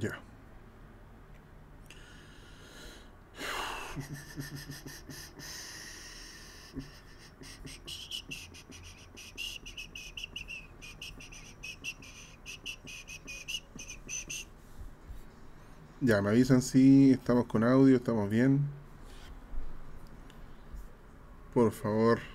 Ya. Ya, me avisan si estamos con audio, estamos bien. Por favor.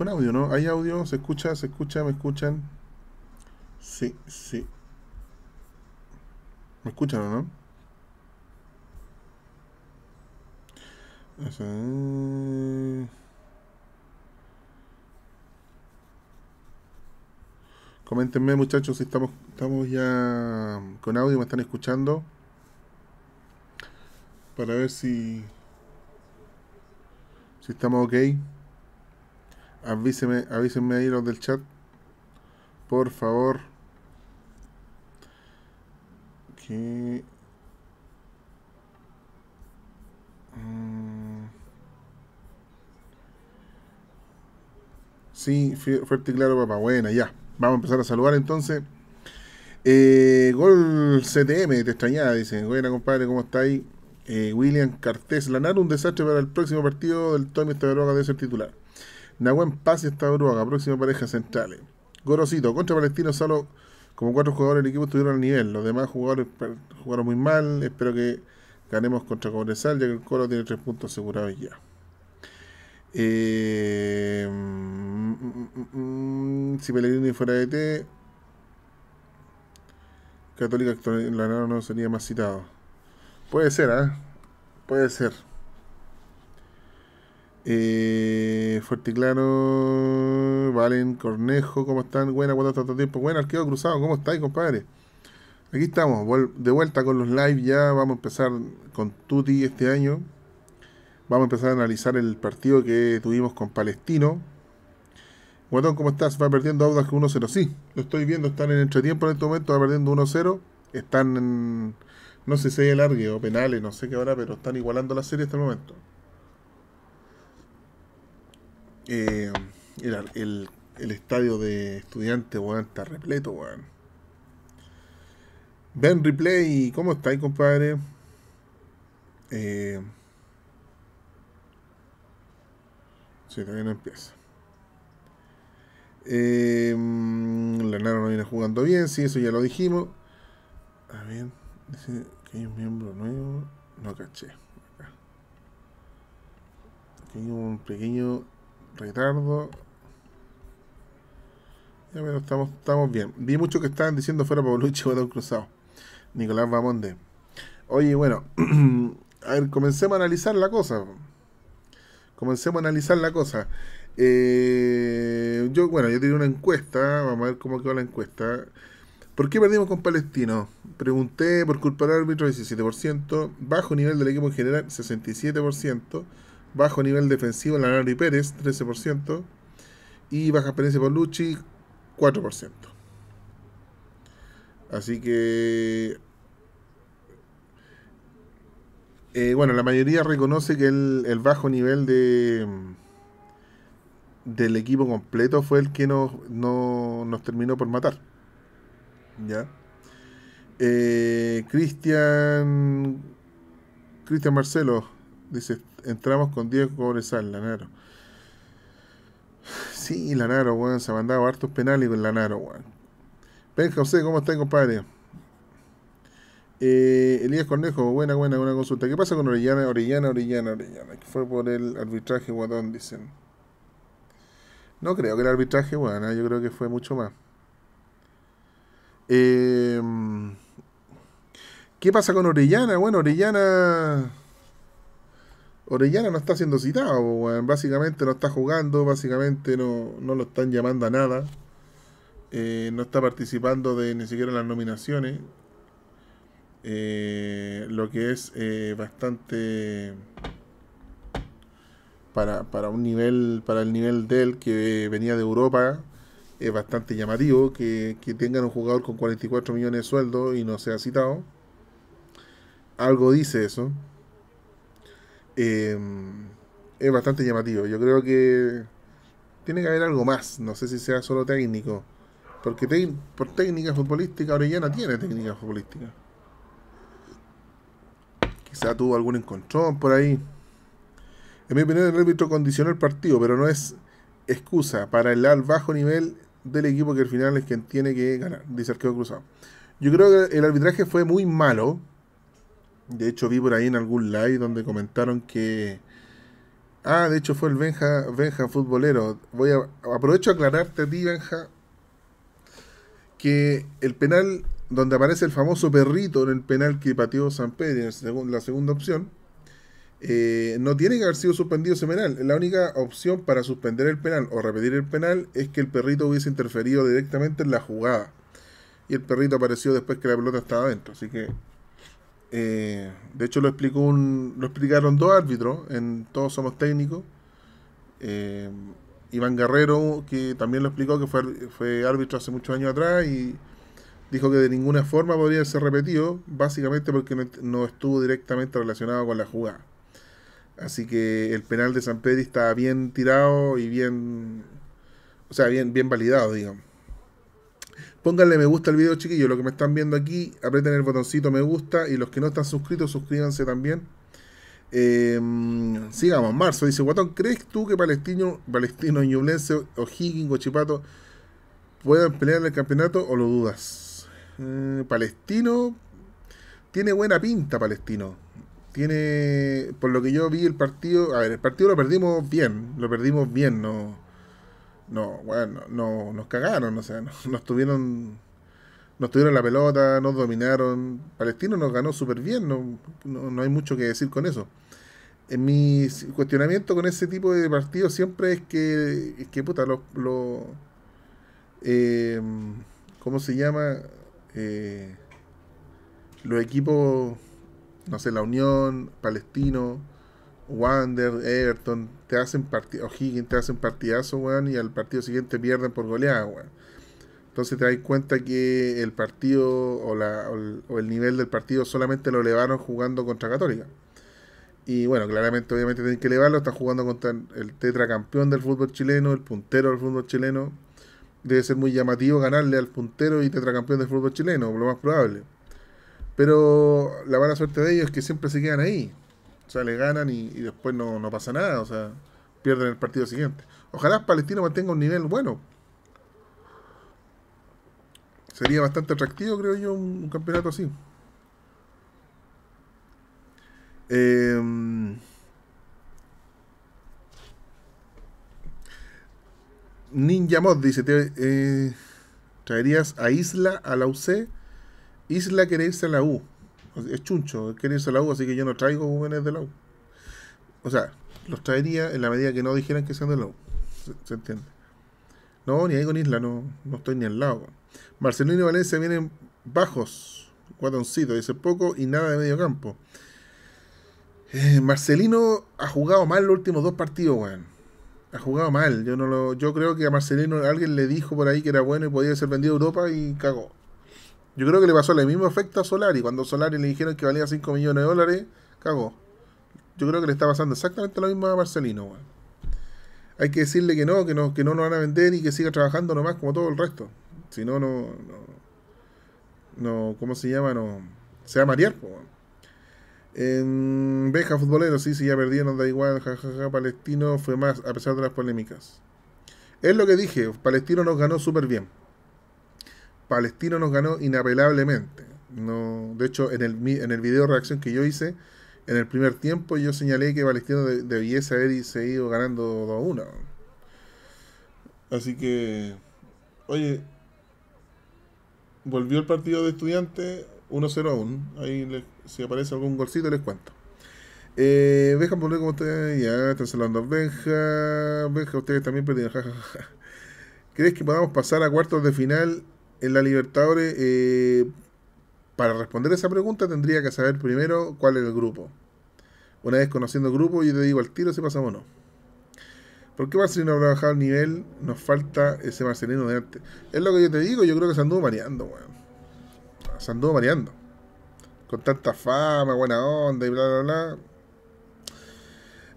con audio, ¿no? ¿Hay audio? ¿Se escucha? ¿Se escucha? ¿Me escuchan? Sí, sí. ¿Me escuchan o no? Eh. Coméntenme muchachos si estamos, estamos ya con audio, me están escuchando. Para ver si, si estamos ok avísenme ahí los del chat. Por favor. Mm, sí, fuerte y claro, papá. Buena, ya. Vamos a empezar a saludar entonces. Eh, Gol CTM, te extrañaba, dicen. Buena, compadre, ¿cómo está ahí? Eh, William Cartés Lanar, un desastre para el próximo partido del Tommy droga de ser titular. Nahuen Paz y Estado próxima pareja centrales. Gorosito, contra Palestino solo como cuatro jugadores del equipo estuvieron al nivel. Los demás jugadores jugaron muy mal. Espero que ganemos contra Cobresal, ya que el coro tiene tres puntos asegurados ya. Eh, mm, mm, mm, si Pellegrini fuera de T, Católica la no sería más citado. Puede ser, ¿eh? Puede ser. Eh, Fuerte y Valen Cornejo, ¿cómo están? Buena, cuánto tiempo. Buena, arqueo cruzado, ¿cómo estáis, compadre? Aquí estamos, de vuelta con los lives Ya vamos a empezar con Tuti este año. Vamos a empezar a analizar el partido que tuvimos con Palestino. Guatón, ¿cómo estás? Va perdiendo Audax 1-0. Sí, lo estoy viendo, están en entretiempo en este momento, va perdiendo 1-0. Están no sé si hay alargue o penales, no sé qué ahora, pero están igualando la serie hasta este el momento. Eh, el, estadio de estudiantes, weón, está repleto, weón. Ben Replay, ¿cómo estáis, compadre? Eh, sí, todavía no empieza. Eh, no viene jugando bien, sí, eso ya lo dijimos. A ver, dice que hay un miembro nuevo. No caché. Acá. Aquí hay un pequeño retardo. Ya, pero estamos, estamos bien. Vi mucho que estaban diciendo fuera Paulucci o Cruzado. Nicolás Bamonde. Oye, bueno, a ver, comencemos a analizar la cosa. Comencemos a analizar la cosa. Eh, yo, bueno, yo tenía una encuesta. Vamos a ver cómo quedó la encuesta. ¿Por qué perdimos con Palestino? Pregunté por culpa del árbitro 17%, bajo nivel del equipo en general 67%, bajo nivel defensivo en y Pérez, 13%, y baja experiencia por Lucci, 4%. Así que. Eh, bueno, la mayoría reconoce que el, bajo nivel de del equipo completo fue el que nos, no, nos terminó por matar. ¿Ya? Eh, Cristian. Cristian Marcelo dice: entramos con Diego Cobresal, Lanaro. Sí, Lanaro, weón, se ha mandado hartos penales con Lanaro, weón. Benja, José ¿cómo estás compadre? Eh, Elías Cornejo, buena, buena, buena consulta. ¿Qué pasa con Orellana, Orellana, Orellana, Orellana? Que fue por el arbitraje, guadón, dicen. No creo que el arbitraje, bueno, ¿eh? yo creo que fue mucho más. Em, ¿Qué pasa con Orellana? Bueno, Orellana Orellana no está siendo citado, Básicamente no está jugando, básicamente no, lo están llamando a nada. Eh, no está participando de ni siquiera en las nominaciones. Eh, lo que es eh, bastante para, un nivel, para el nivel de él que venía de Europa, es bastante llamativo que, que tengan un jugador con 44 millones de sueldo y no sea citado. Algo dice eso. Em, es bastante llamativo. Yo creo que tiene que haber algo más. No sé si sea solo técnico. Porque por técnica futbolística, Orellana tiene técnica futbolística. Quizá tuvo algún encontrón por ahí. En mi opinión, el árbitro condicionó el partido, pero no es excusa para el bajo nivel del equipo que al final es quien tiene que ganar, dice Arqueo Cruzado. Yo creo que el arbitraje fue muy malo, de hecho, vi por ahí en algún live donde comentaron que. Ah, de hecho fue el Benja, Benja futbolero. Voy a, aprovecho a aclararte a ti, Benja, que el penal donde aparece el famoso perrito en el penal que pateó San Pedro en la segunda opción, eh, no tiene que haber sido suspendido ese penal. La única opción para suspender el penal o repetir el penal es que el perrito hubiese interferido directamente en la jugada. Y el perrito apareció después que la pelota estaba adentro. Así que eh, de hecho, lo, explicó un, lo explicaron dos árbitros en Todos Somos Técnicos. Eh, Iván Guerrero, que también lo explicó, que fue, árbitro hace muchos años atrás y dijo que de ninguna forma podría ser repetido, básicamente porque no, estuvo directamente relacionado con la jugada. Así que el penal de San Pedro está bien tirado y bien, o sea, bien, bien validado, digamos. Pónganle me gusta al video, chiquillos. Los que me están viendo aquí, aprieten el botoncito me gusta. Y los que no están suscritos, suscríbanse también. Em, sigamos, marzo dice Guatón, ¿crees tú que Palestino, Palestino, Ñublense, o Chipato puedan pelear en el campeonato o lo dudas? Eh, Palestino tiene buena pinta, Palestino. Tiene, por lo que yo vi el partido, a ver, el partido lo perdimos bien, lo perdimos bien, no, no, bueno, no, nos cagaron, o sea, nos, tuvieron nos tuvieron la pelota, nos dominaron. Palestino nos ganó súper bien, no, hay mucho que decir con eso. En mi cuestionamiento con ese tipo de partidos siempre es que, que puta, los. Em, ¿Cómo se llama? Eh, los equipos, no sé, la Unión, Palestino, Wander, Everton, te hacen partido, O'Higgins te hacen partidazo, weón, y al partido siguiente pierden por goleada, weón. Entonces te das cuenta que el partido o, el, o, el, nivel del partido solamente lo elevaron jugando contra Católica. Y bueno, claramente, obviamente tienen que elevarlo. Están jugando contra el tetracampeón del fútbol chileno, el puntero del fútbol chileno. Debe ser muy llamativo ganarle al puntero y tetracampeón del fútbol chileno, lo más probable. Pero la mala suerte de ellos es que siempre se quedan ahí. O sea, le ganan y, después no, pasa nada, o sea, pierden el partido siguiente. Ojalá Palestino mantenga un nivel bueno. Sería bastante atractivo, creo yo, un, campeonato así. Eh, Ninja Mod dice: te, eh, ¿Traerías a Isla a la UC? Isla quiere irse a la U es chuncho, quiere irse el la así que yo no traigo jóvenes del la O sea, los traería en la medida que no dijeran que sean de la ¿Se, entiende? No, ni ahí con Isla, no, no estoy ni al lado. Marcelino y Valencia vienen bajos, guadoncito, dice poco y nada de medio campo. Eh, Marcelino ha jugado mal los últimos dos partidos, weón. Ha jugado mal. Yo no lo, yo creo que a Marcelino alguien le dijo por ahí que era bueno y podía ser vendido a Europa y cagó. Yo creo que le pasó el mismo efecto a Solari. Cuando Solari le dijeron que valía 5 millones de dólares, cagó. Yo creo que le está pasando exactamente lo mismo a Marcelino, Hay que decirle que no, que no, que no nos van a vender y que siga trabajando nomás como todo el resto. Si no, no. no, ¿Cómo se llama? No, se va a marear, Beja Futbolero, sí, sí, ya perdieron, da igual, jajaja, Palestino fue más, a pesar de las polémicas. Es lo que dije, Palestino nos ganó súper bien. ...Palestino nos ganó inapelablemente. No, de hecho, en el, en el video de reacción que yo hice, en el primer tiempo yo señalé que ...Palestino debiese haber seguido ganando 2 a 1. Así que, oye, volvió el partido de estudiantes 1-0 1. Ahí si aparece algún golcito les cuento. Eh, Benja, como ustedes ya están saludando Benja. Benja, ustedes también perdieron. ¿Crees que podamos pasar a cuartos de final en la Libertadores, eh, para responder esa pregunta tendría que saber primero cuál es el grupo. Una vez conociendo el grupo, yo te digo al tiro si pasamos o no. ¿Por qué Marcelino ha bajado el nivel? Nos falta ese Marcelino de arte. Es lo que yo te digo, yo creo que se anduvo mareando, weón. Se anduvo mareando. Con tanta fama, buena onda y bla, bla, bla.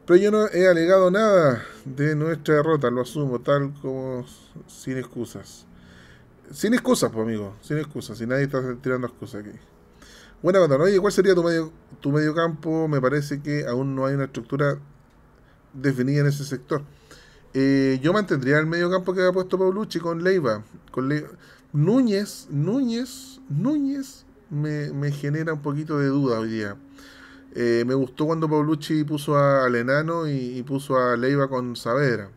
Pero yo no he alegado nada de nuestra derrota, lo asumo, tal como sin excusas. Sin excusas, pues, amigo. Sin excusas. Si nadie está tirando excusas aquí. Buena cuando Oye, ¿cuál sería tu medio, tu medio campo? Me parece que aún no hay una estructura definida en ese sector. Eh, yo mantendría el medio campo que ha puesto Paulucci con Leiva. Con Núñez, Núñez, Núñez me, genera un poquito de duda hoy día. Eh, me gustó cuando Paulucci puso a, al enano y, y puso a Leiva con Saavedra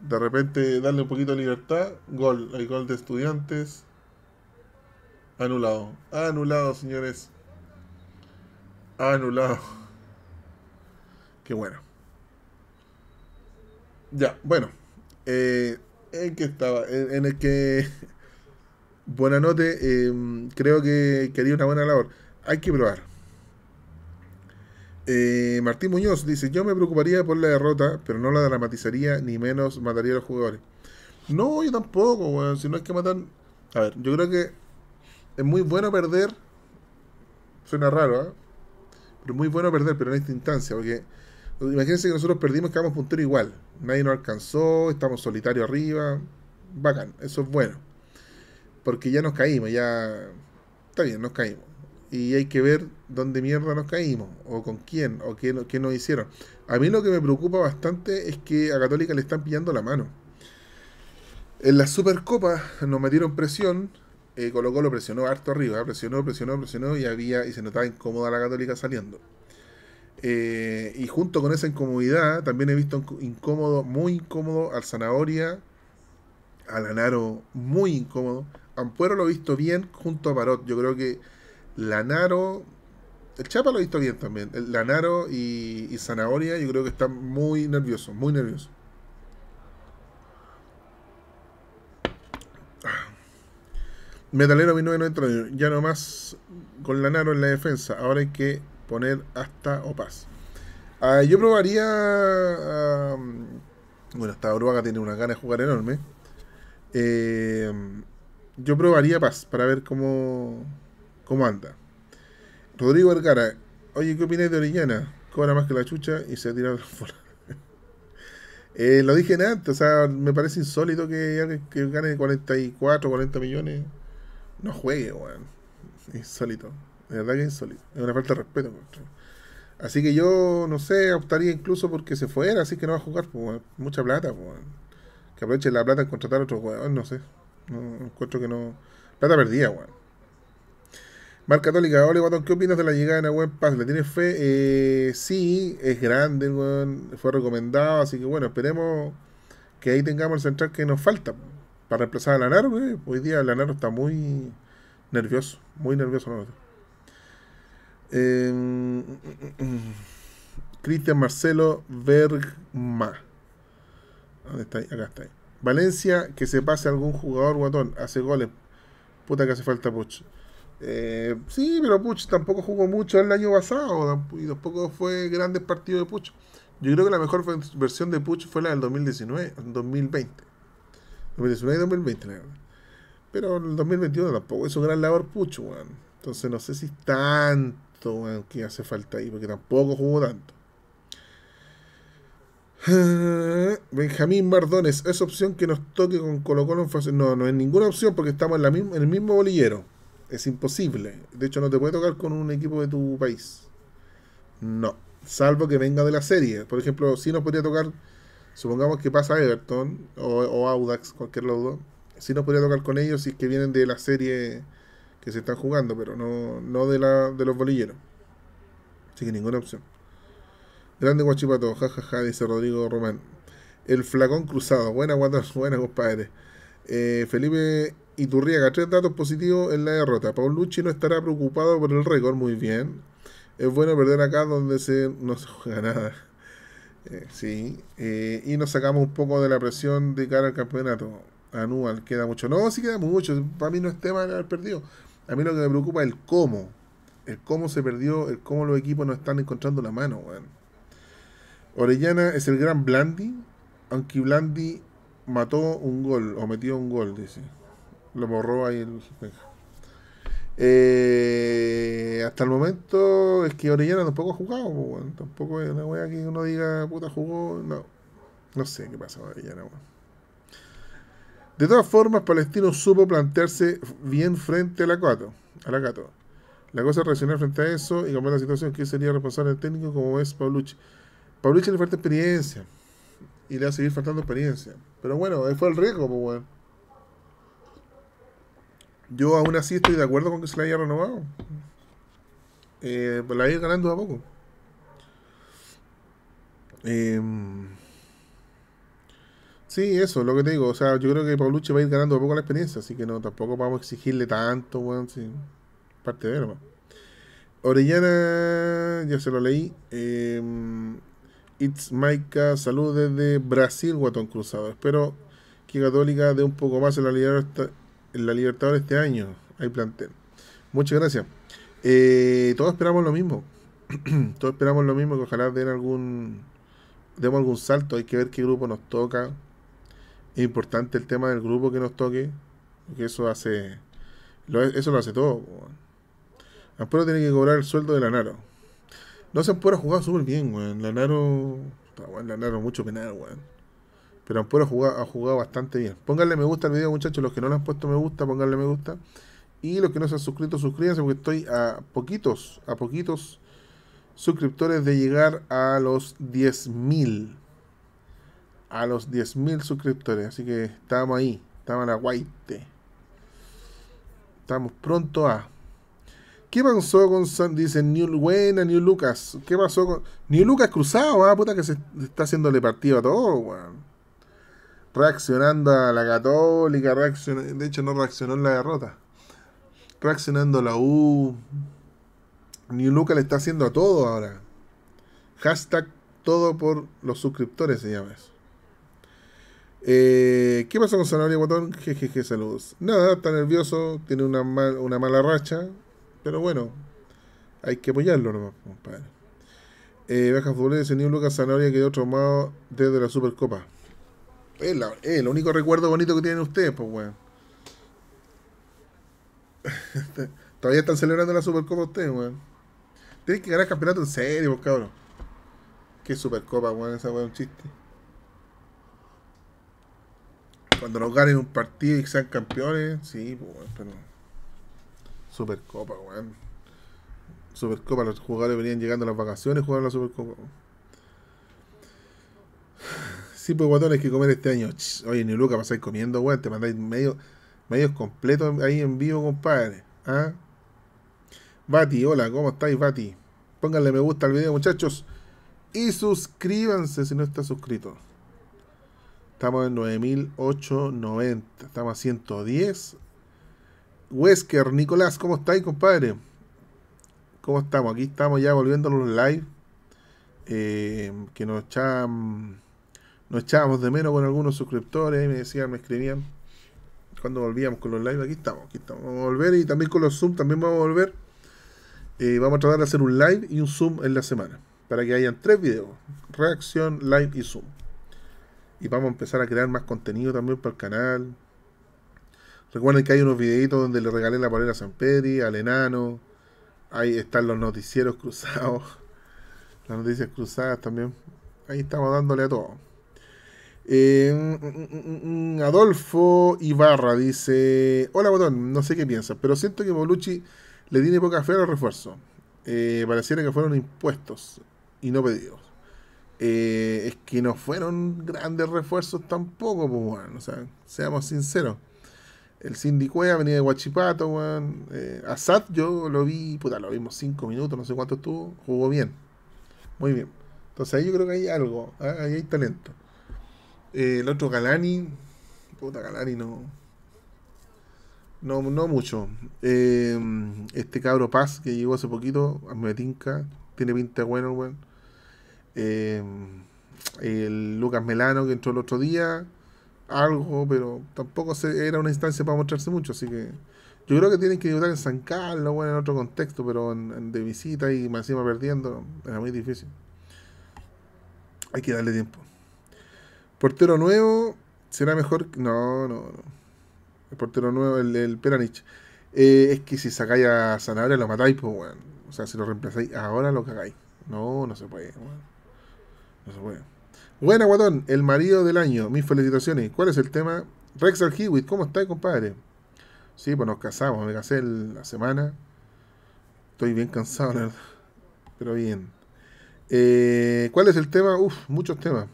de repente darle un poquito de libertad, gol, hay gol de estudiantes, anulado, anulado señores, anulado, qué bueno. Ya, bueno, eh, en que estaba, en, el que Buena eh, creo que, quería una buena labor. Hay que probar, eh, Martín Muñoz dice, yo me preocuparía por la derrota, pero no la dramatizaría ni menos mataría a los jugadores. No, yo tampoco, Si no es que matan... A ver, yo creo que es muy bueno perder. Suena raro, ¿eh? Pero es muy bueno perder, pero en esta instancia, porque imagínense que nosotros perdimos, quedamos puntero igual. Nadie nos alcanzó, estamos solitarios arriba. Bacán, eso es bueno. Porque ya nos caímos, ya... Está bien, nos caímos. Y hay que ver dónde mierda nos caímos, o con quién, o qué, nos hicieron. A mí lo que me preocupa bastante es que a Católica le están pillando la mano. En la Supercopa nos metieron presión, eh, Colocó, lo presionó harto arriba, presionó, presionó, presionó y había y se notaba incómoda la Católica saliendo. Eh, y junto con esa incomodidad también he visto incómodo, muy incómodo al Zanahoria, al lanaro muy incómodo. Ampuero lo he visto bien junto a Parot. Yo creo que Lanaro el Chapa lo he visto bien también. El Lanaro y, Zanahoria, yo creo que están muy nerviosos, muy nerviosos. Ah. Metalero 1991, ya nomás con Lanaro en la defensa. Ahora hay que poner hasta o paz ah, yo probaría. Ah, bueno, esta Uruaga tiene una gana de jugar enorme. Eh, yo probaría Paz para ver cómo, cómo anda. Rodrigo Vergara, oye, ¿qué opinas de Orellana? Cobra más que la chucha y se ha tirado eh, lo dije antes, o sea, me parece insólito que alguien que gane 44, 40 millones no juegue, weón. Insólito, de verdad que es insólito. Es una falta de respeto. Así que yo, no sé, optaría incluso porque se fuera, así que no va a jugar, pues, mucha plata, pues, weón. Que aproveche la plata en contratar a otros jugadores, no sé. No, encuentro que no. Plata perdida, weón. Mar Católica, hola Guatón, ¿qué opinas de la llegada de Nahuel Paz? ¿Le tienes fe? Eh, sí, es grande, fue recomendado, así que bueno, esperemos que ahí tengamos el central que nos falta para reemplazar a Lanaro, wey. hoy día Lanaro está muy nervioso, muy nervioso. Em, Cristian Marcelo Bergma. ¿Dónde está ahí? Acá está Valencia, que se pase algún jugador guatón, hace goles. Puta que hace falta Poch. Eh, sí, pero Puch tampoco jugó mucho el año pasado y tampoco fue grandes partidos de Puch. Yo creo que la mejor versión de Puch fue la del 2019, 2020. 2019 y 2020, la verdad. Pero en el 2021 tampoco Es un gran labor Puch, Entonces no sé si tanto, que hace falta ahí, porque tampoco jugó tanto. Benjamín Mardones, Esa opción que nos toque con Colo Colo en fase. No, no es ninguna opción porque estamos en, la en el mismo bolillero. Es imposible. De hecho, no te puede tocar con un equipo de tu país. No. Salvo que venga de la serie. Por ejemplo, si nos podría tocar, supongamos que pasa Everton o, Audax, cualquier lado. Si nos podría tocar con ellos si es que vienen de la serie que se están jugando, pero no, no de, la, de los bolilleros. Así que ninguna opción. Grande Guachipato, jajaja, ja, ja, dice Rodrigo Román. El flacón cruzado. Buena, buenas, buena, compadre. Eh, Felipe Iturriaga, tres datos positivos en la derrota. Paulucci no estará preocupado por el récord, muy bien. Es bueno perder acá donde se no se juega nada. Eh, sí, eh, y nos sacamos un poco de la presión de cara al campeonato anual. Queda mucho. No, sí queda mucho. Para mí no es tema de haber perdido. A mí lo que me preocupa es el cómo. El cómo se perdió, el cómo los equipos no están encontrando la mano, weón. Orellana es el gran Blandi, aunque Blandi mató un gol o metió un gol, dice. Lo borró ahí. El... Eh, hasta el momento es que Orellana tampoco ha jugado, tampoco es una weá que uno diga puta jugó, no. No sé qué pasa con Orellana, De todas formas, Palestino supo plantearse bien frente a la Cato. A la, la cosa es reaccionar frente a eso y cambiar la situación que sería responsable del técnico como es Paulucci. Paulucci le falta experiencia y le va a seguir faltando experiencia. Pero bueno, ahí fue el riesgo, yo aún así estoy de acuerdo con que se la haya renovado. Eh, pues la haya ganando a poco. Em, sí, eso, lo que te digo. O sea, yo creo que Paulucci va a ir ganando a poco la experiencia, así que no, tampoco vamos a exigirle tanto, weón. Parte de hermano. Orellana, ya se lo leí. Em, It's Maika, salud desde Brasil, Guatón Cruzado. Espero que Católica dé un poco más en la esta en la de este año. ahí plantel. Muchas gracias. Eh, todos esperamos lo mismo. todos esperamos lo mismo, que ojalá den algún demos algún salto, hay que ver qué grupo nos toca. Es importante el tema del grupo que nos toque, porque eso hace lo, eso lo hace todo. Ampura tiene que cobrar el sueldo de Lanaro. No se puede jugar súper bien, La Lanaro, está, mucho penal, weón. Pero Ampuero ha jugado, bastante bien. Pónganle me gusta al video, muchachos. Los que no le han puesto me gusta, pónganle me gusta. Y los que no se han suscrito, suscríbanse porque estoy a poquitos, a poquitos suscriptores de llegar a los 10.000. A los 10.000 suscriptores. Así que estamos ahí. Estamos a la guayte Estamos pronto a. ¿Qué pasó con San? Dice New, buena New Lucas. ¿Qué pasó con. New Lucas cruzado, ah, puta que se está haciéndole partido a todo, weón reaccionando a la Católica, de hecho no reaccionó en la derrota, reaccionando a la U. New Luca le está haciendo a todo ahora. Hashtag todo por los suscriptores se llama eso. Eh, ¿Qué pasó con Sanabria Botón? Jejeje, saludos. Nada, está nervioso, tiene una, mala racha, pero bueno, hay que apoyarlo nomás, compadre. Eh, baja Fútbol de Lucas Sanabria quedó tomado desde la Supercopa. Es, el único recuerdo bonito que tienen ustedes, pues, weón. Todavía están celebrando la Supercopa ustedes, weón. Tienen que ganar campeonato en serio, pues, cabrón. Qué Supercopa, weón, esa weón un chiste. Cuando nos ganen un partido y sean campeones, sí, pues, weón, pero. Supercopa, weón. Supercopa, los jugadores venían llegando a las vacaciones jugar la Supercopa, weón. Sí, pues guatones que comer este año. oye, ni Luca pasáis comiendo, güey. Te mandáis medio, medios completos ahí en vivo, compadre. ¿Ah? Bati, hola, ¿cómo estáis, Bati? Pónganle me gusta al video, muchachos. Y suscríbanse si no está suscrito. Estamos en 9890. Estamos a 110. Wesker, Nicolás, ¿cómo estáis, compadre? ¿Cómo estamos? Aquí estamos ya volviendo a los live. Eh, que nos echan nos echábamos de menos con algunos suscriptores, y me decían, me escribían cuando volvíamos con los live, aquí estamos, aquí estamos, vamos a volver y también con los Zoom también vamos a volver. Eh, vamos a tratar de hacer un live y un Zoom en la semana, para que hayan tres videos, reacción, live y Zoom. Y vamos a empezar a crear más contenido también para el canal. Recuerden que hay unos videitos donde le regalé la polera a San Pedri, al enano. Ahí están los noticieros cruzados. Las noticias cruzadas también. Ahí estamos dándole a todos eh, mm, mm, mm, Adolfo Ibarra dice: Hola, botón, no sé qué piensas, pero siento que Bolucci le tiene poca fe al refuerzo. Eh, pareciera que fueron impuestos y no pedidos. Eh, es que no fueron grandes refuerzos tampoco, pues, bueno, o sea, seamos sinceros. El Cindy venía de Huachipato, eh, Asad, yo lo vi, puta, lo vimos 5 minutos, no sé cuánto estuvo, jugó bien. Muy bien. Entonces ahí yo creo que hay algo, ahí hay talento. Eh, el otro Galani. Puta, Galani no. No, no mucho. Eh, este cabro Paz que llegó hace poquito, A Metinca Tiene pinta bueno, eh, el Lucas Melano que entró el otro día. Algo, pero tampoco se, era una instancia para mostrarse mucho, así que. Yo creo que tienen que ayudar en San Carlos, en otro contexto, pero en, de visita y más encima perdiendo, era muy difícil. Hay que darle tiempo. Portero nuevo, será mejor. No, no, El portero nuevo, el, Peranich. Eh, es que si sacáis a Sanabria lo matáis, pues, weón. Bueno. O sea, si lo reemplazáis ahora lo cagáis. No, no se puede, weón. No se puede. Buena, guatón. El marido del año. Mis felicitaciones. ¿Cuál es el tema? Rex Hewitt, ¿cómo estáis, compadre? Sí, pues nos casamos. Me casé la semana. Estoy bien cansado, la Pero bien. Eh, ¿Cuál es el tema? Uf, muchos temas.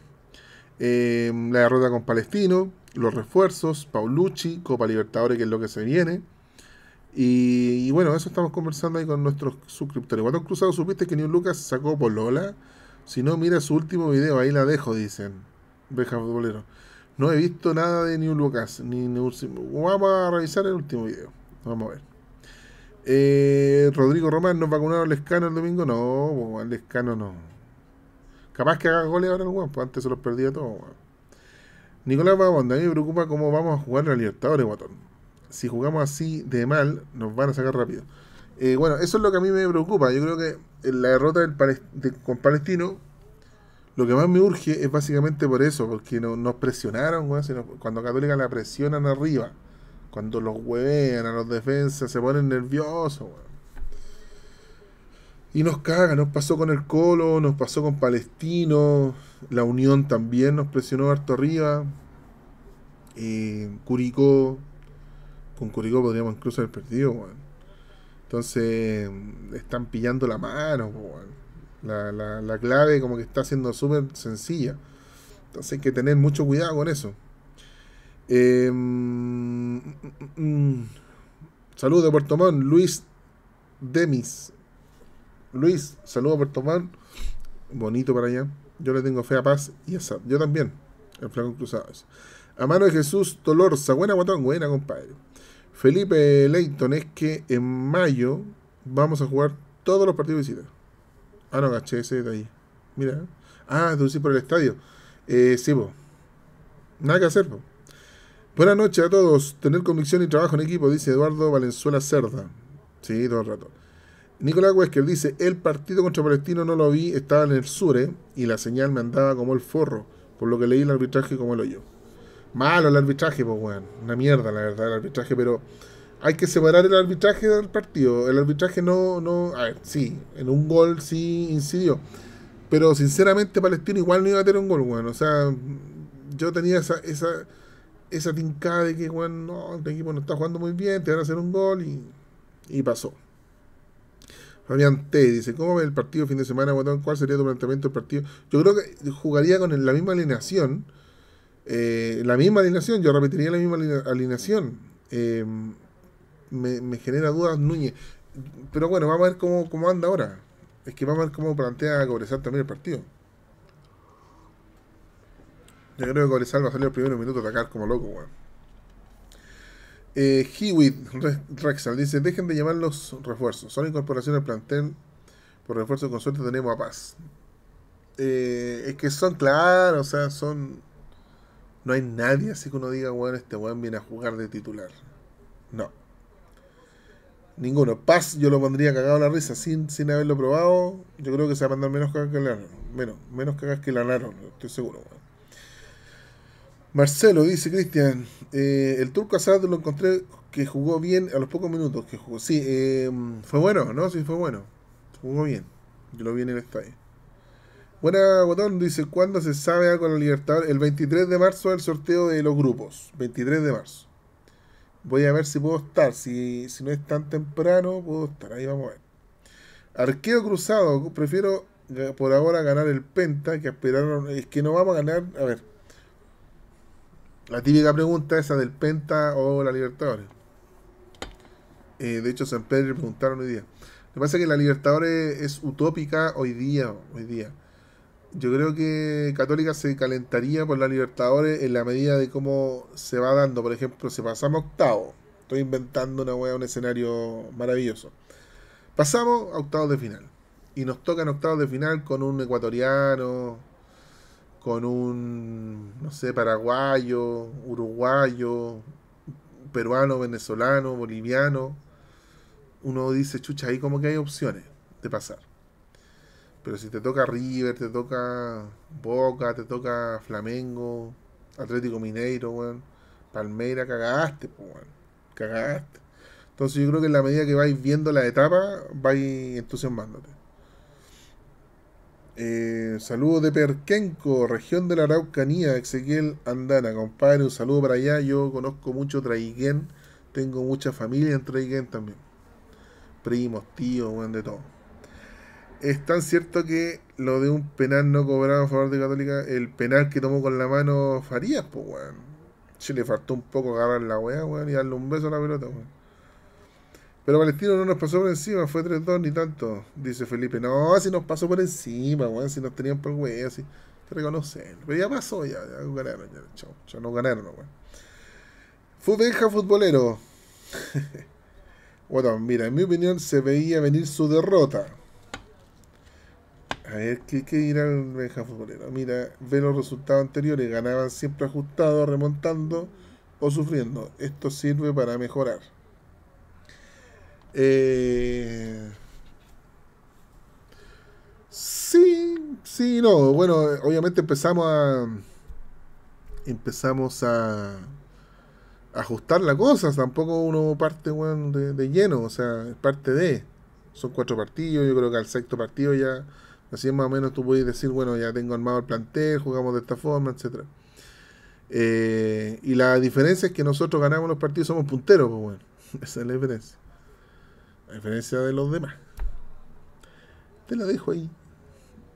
Em, la derrota con Palestino, los refuerzos, Paulucci, Copa Libertadores, que es lo que se viene. Y, bueno, eso estamos conversando ahí con nuestros suscriptores. cuando Cruzado, supiste que New Lucas sacó Polola. Si no, mira su último video, ahí la dejo, dicen. Veja Futbolero. No he visto nada de New Lucas. Ni, vamos a revisar el último video. Vamos a ver. Eh, Rodrigo Román, ¿nos vacunaron Lescano el domingo? No, al escano no. Capaz que haga goles ahora el weón, pues antes se los perdía todo, weón. Nicolás Pabón, a mí me preocupa cómo vamos a jugar en la Libertadores, guatón. Si jugamos así de mal, nos van a sacar rápido. Eh, bueno, eso es lo que a mí me preocupa. Yo creo que la derrota del con Palestino, lo que más me urge es básicamente por eso, porque nos presionaron, weón. cuando Católica la presionan arriba, cuando los huevean a los defensas, se ponen nerviosos, weón. Y nos caga, nos pasó con el Colo, nos pasó con Palestino, la Unión también nos presionó harto arriba, eh, Curicó, con Curicó podríamos incluso haber perdido, Entonces, están pillando la mano, la, clave como que está siendo súper sencilla. Entonces hay que tener mucho cuidado con eso. Eh, mm, mm, mm, de Puerto Montt, Luis Demis. Luis, saludo a Puerto Bonito para allá. Yo le tengo fe a Paz y a Sad. Yo también. El flanco cruzado A mano de Jesús Dolorza. Buena, guatón. Buena, compadre. Felipe Leighton, es que en mayo vamos a jugar todos los partidos de visita. Ah, no, agaché ese ahí, Mira. Ah, tú por el estadio. Eh, sí, Nada que hacer, Buenas noches a todos. Tener convicción y trabajo en equipo, dice Eduardo Valenzuela Cerda. Sí, todo el rato. Nicolás Wesker dice, el partido contra Palestino no lo vi, estaba en el Sure eh, y la señal me andaba como el forro, por lo que leí el arbitraje como el hoyo. Malo el arbitraje, pues weón, una mierda la verdad el arbitraje, pero hay que separar el arbitraje del partido. El arbitraje no, no, a ver, sí, en un gol sí incidió. Pero sinceramente Palestino igual no iba a tener un gol, weón. O sea, yo tenía esa, esa, esa tincada de que, weón, no, el equipo no está jugando muy bien, te van a hacer un gol y, y pasó. Fabián T. Dice, ¿cómo ve el partido fin de semana, ¿Cuál sería tu planteamiento del partido? Yo creo que jugaría con la misma alineación. Eh, la misma alineación, yo repetiría la misma alineación. Em, me, genera dudas Núñez. Pero bueno, vamos a ver cómo, cómo anda ahora. Es que vamos a ver cómo plantea Cobresal también el partido. Yo creo que Cobresal va a salir los primeros minutos a atacar como loco, weón. Eh, Hewitt Rexal dice: Dejen de llamar los refuerzos, son incorporaciones al plantel. Por refuerzo, con suerte tenemos a paz. Eh, es que son claros, o sea, son. No hay nadie así que uno diga, bueno, este weón viene a jugar de titular. No. Ninguno. Paz yo lo pondría cagado a la risa sin, sin haberlo probado. Yo creo que se va a mandar menos cagas que la Menos, menos cagas que Lanaro, estoy seguro, weón. Marcelo dice Cristian, eh, el turco Asad lo encontré que jugó bien a los pocos minutos que jugó. Sí, eh, fue bueno, ¿no? Sí, fue bueno. Jugó bien. Yo lo vi en el estadio. Buena botón, dice, ¿cuándo se sabe algo con la libertad? El 23 de marzo el sorteo de los grupos. 23 de marzo. Voy a ver si puedo estar. Si, si no es tan temprano, puedo estar. Ahí vamos a ver. Arqueo cruzado. Prefiero eh, por ahora ganar el Penta que esperaron. Es que no vamos a ganar. A ver la típica pregunta es la del Penta o la Libertadores. Eh, de hecho, San Pedro le preguntaron hoy día. Lo que pasa es que la Libertadores es utópica hoy día, hoy día. Yo creo que Católica se calentaría por la Libertadores en la medida de cómo se va dando. Por ejemplo, si pasamos a octavo, estoy inventando una wea, un escenario maravilloso. Pasamos a octavos de final. Y nos tocan octavos de final con un ecuatoriano, con un, no sé, paraguayo, uruguayo, peruano, venezolano, boliviano, uno dice, chucha, ahí como que hay opciones de pasar. Pero si te toca River, te toca Boca, te toca Flamengo, Atlético Mineiro, Palmeira, cagaste, cagaste. Entonces yo creo que en la medida que vais viendo la etapa, vais entusiasmándote. Eh, saludos de Perquenco, región de la Araucanía, Ezequiel Andana, compadre, un saludo para allá. Yo conozco mucho Traiguén, tengo mucha familia en Traiguén también. Primos, tíos, weón, de todo. Es tan cierto que lo de un penal no cobrado a favor de Católica, el penal que tomó con la mano Farías, pues weón. Si le faltó un poco agarrar la weá, weón, y darle un beso a la pelota, weón. Pero Palestino no nos pasó por encima, fue 3-2 ni tanto, dice Felipe. No, si nos pasó por encima, weón, si nos tenían por güey así. Te reconocen. Pero ya pasó, ya, ya ganaron, ya, no ya no ganaron, weón. Benja futbolero. bueno, mira, en mi opinión se veía venir su derrota. A ver, ¿qué, qué el Benja futbolero? Mira, ve los resultados anteriores, ganaban siempre ajustados, remontando o sufriendo. Esto sirve para mejorar. Eh... Sí, sí, no. Bueno, obviamente empezamos a. Empezamos a. Ajustar la cosas Tampoco uno parte de, lleno. O sea, es parte de. Son cuatro partidos. Yo creo que al sexto partido ya. Así más o menos tú puedes decir, bueno, ya tengo armado el plantel, jugamos de esta forma, etcétera. Eh, y la diferencia es que nosotros ganamos los partidos, somos punteros, pues bueno, esa es la diferencia a diferencia de los demás. Te lo dejo ahí.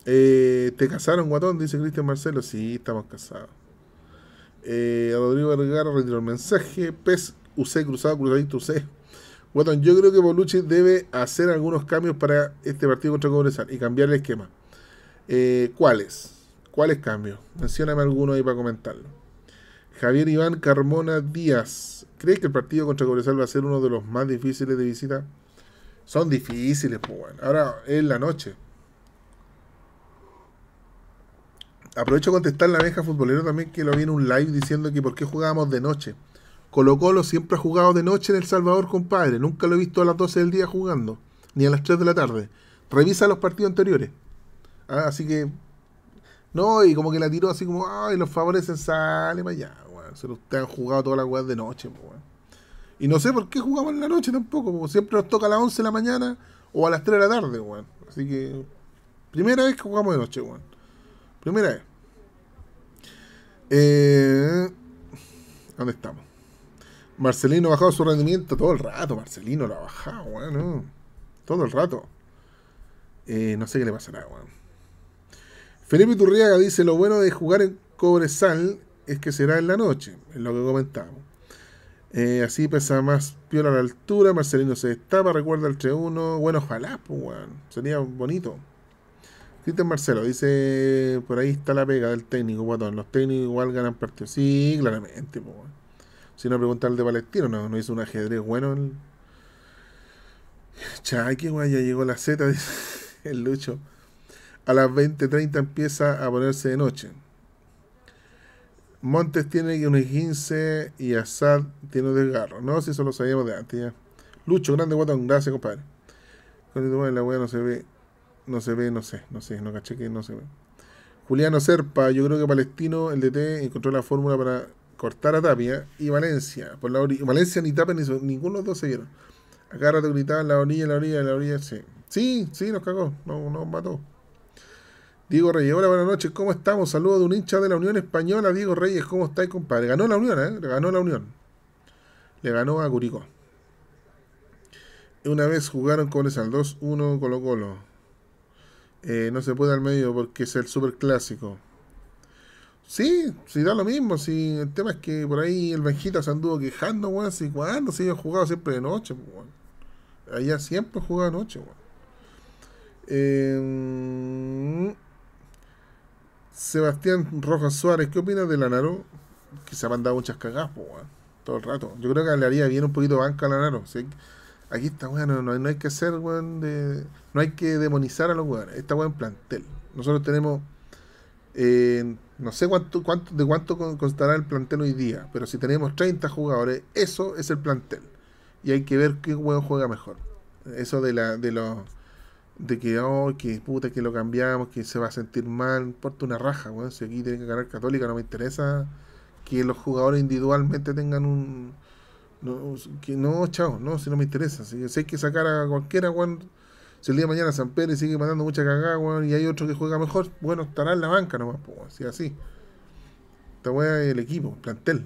Eh, ¿Te casaron, guatón? Dice Cristian Marcelo. Sí, estamos casados. Eh, Rodrigo Vergara retiró el mensaje. Pez, UC, cruzado, cruzadito UC. Guatón, yo creo que Bolucci debe hacer algunos cambios para este partido contra Cobresal y cambiar el esquema. Eh, ¿Cuáles? ¿Cuáles cambios? Mencióname alguno ahí para comentarlo. Javier Iván Carmona Díaz. ¿Crees que el partido contra Cobresal va a ser uno de los más difíciles de visita? Son difíciles, pues, bueno. Ahora es la noche. Aprovecho a contestar la abeja futbolera también que lo vi en un live diciendo que por qué jugábamos de noche. ColoColo Colo siempre ha jugado de noche en El Salvador, compadre. Nunca lo he visto a las 12 del día jugando, ni a las 3 de la tarde. Revisa los partidos anteriores. Ah, así que. No, y como que la tiró así como, ay, los favores se sale para allá, bueno. Se han jugado toda la weas de noche, pues, bueno. Y no sé por qué jugamos en la noche tampoco, porque siempre nos toca a las 11 de la mañana o a las 3 de la tarde, weón. Así que, primera vez que jugamos de noche, weón. Primera vez. Eh, ¿Dónde estamos? Marcelino ha bajado su rendimiento todo el rato. Marcelino lo ha bajado, weón. todo el rato. Eh, no sé qué le pasará, weón. Felipe Turriaga dice: Lo bueno de jugar en Cobresal es que será en la noche, es lo que comentábamos. Eh, así pesa más piola a la altura. Marcelino se destapa, recuerda el 3-1. Bueno, ojalá, pues, Sería bonito. Cristian Marcelo dice: Por ahí está la pega del técnico, guatón. Los técnicos igual ganan partidos. Sí, claramente, pues, Si no, preguntar el de Palestino, no, hizo un ajedrez bueno. El... Chaque, ya llegó la Z, dice el Lucho. A las 20.30 empieza a ponerse de noche. Montes tiene un 15 y Assad tiene un desgarro. No, si eso lo sabíamos de antes ya. Lucho, grande guatón, gracias compadre. la wea no se ve, no se ve, no sé, no sé, no caché que no se ve. Juliano Serpa, yo creo que Palestino, el DT, encontró la fórmula para cortar a Tapia y Valencia. Por la Valencia ni Tapia ni ninguno de los dos se vieron. Acá rato gritaban la orilla, la orilla, la orilla, sí. Sí, sí, nos cagó, no, nos mató. Diego Reyes, hola, buenas noches, ¿cómo estamos? Saludos de un hincha de la Unión Española, Diego Reyes, ¿cómo estáis, compadre? Ganó la Unión, ¿eh? Le ganó la Unión. Le ganó a Curicó. Una vez jugaron con el 2-1 Colo Colo. Eh, no se puede al medio porque es el super clásico. Sí, sí da lo mismo. sí. El tema es que por ahí el Benjita se anduvo quejando, weón. Si cuando se he jugado siempre de noche, pues, weón. Allá siempre jugaba de noche, weón. Eh, Sebastián Rojas Suárez, ¿qué opinas de Lanaro? Que se han mandado muchas cagadas, todo el rato. Yo creo que le haría bien un poquito banca a Lanaro. Aquí está, weón, no, hay que hacer, no hay que demonizar a los weones. Está weón plantel. Nosotros tenemos, eh, no sé cuánto, cuánto de cuánto constará el plantel hoy día, pero si tenemos 30 jugadores, eso es el plantel. Y hay que ver qué weón juega mejor. Eso de, la, de los de que, hoy que puta, que lo cambiamos, que se va a sentir mal, importa una raja, weón. Si aquí tiene que ganar Católica, no me interesa que los jugadores individualmente tengan un. No, que no, chao, no, si no me interesa. Si, hay que sacar a cualquiera, weón. Si el día de mañana San Pedro sigue mandando mucha cagada, weón, y hay otro que juega mejor, bueno, estará en la banca no más si así. Esta weá es el equipo, plantel.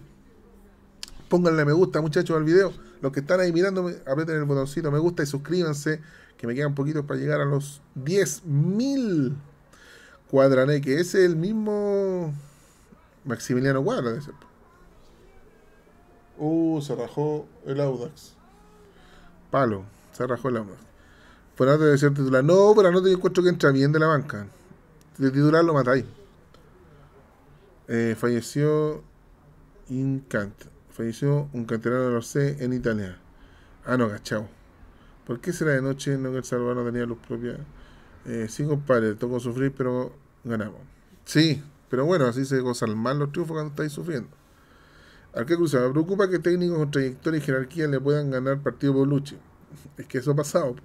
Pónganle me gusta, muchachos, al video. Los que están ahí mirándome, aprieten el botoncito me gusta y suscríbanse que me quedan poquitos para llegar a los 10.000 cuadranes que ese es el mismo Maximiliano Guarda Uh, se rajó el Audax. Palo, se rajó el Audax. Fernando de ser titular. No, pero no te encuentro que entra bien de la banca. De titular lo matáis. Eh, falleció Incant. Falleció un canterano de los C en Italia. Ah, no, cachao. ¿Por qué será de noche? No que el Salvador no tenía luz propia. Eh, sí, compadre, tocó sufrir, pero ganamos. Sí, pero bueno, así se gozan mal los triunfos cuando estáis sufriendo. que Cruzado, me preocupa que técnicos con trayectoria y jerarquía le puedan ganar partido por lucha. Es que eso ha pasado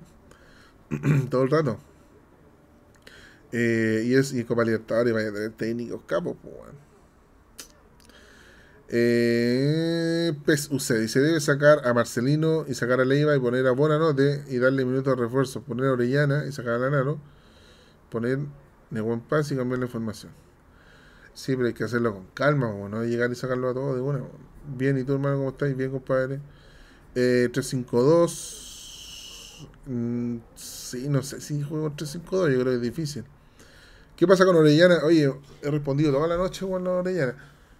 todo el rato. Eh, y es y Copa Libertadores vaya a tener técnicos capos, pues, bueno. Eh, pues usted dice, debe sacar a Marcelino y sacar a Leiva y poner a Bonanote y darle minutos de refuerzo, poner a Orellana y sacar a Lanaro, poner Neguen Paz y cambiar la información Sí, pero hay que hacerlo con calma, no llegar y sacarlo a todos de una. Bien, ¿y tú hermano cómo estáis? Bien, compadre. Eh, 352. Mm, sí, no sé si juego 352, yo creo que es difícil. ¿Qué pasa con Orellana? Oye, he respondido toda la noche con Orellana.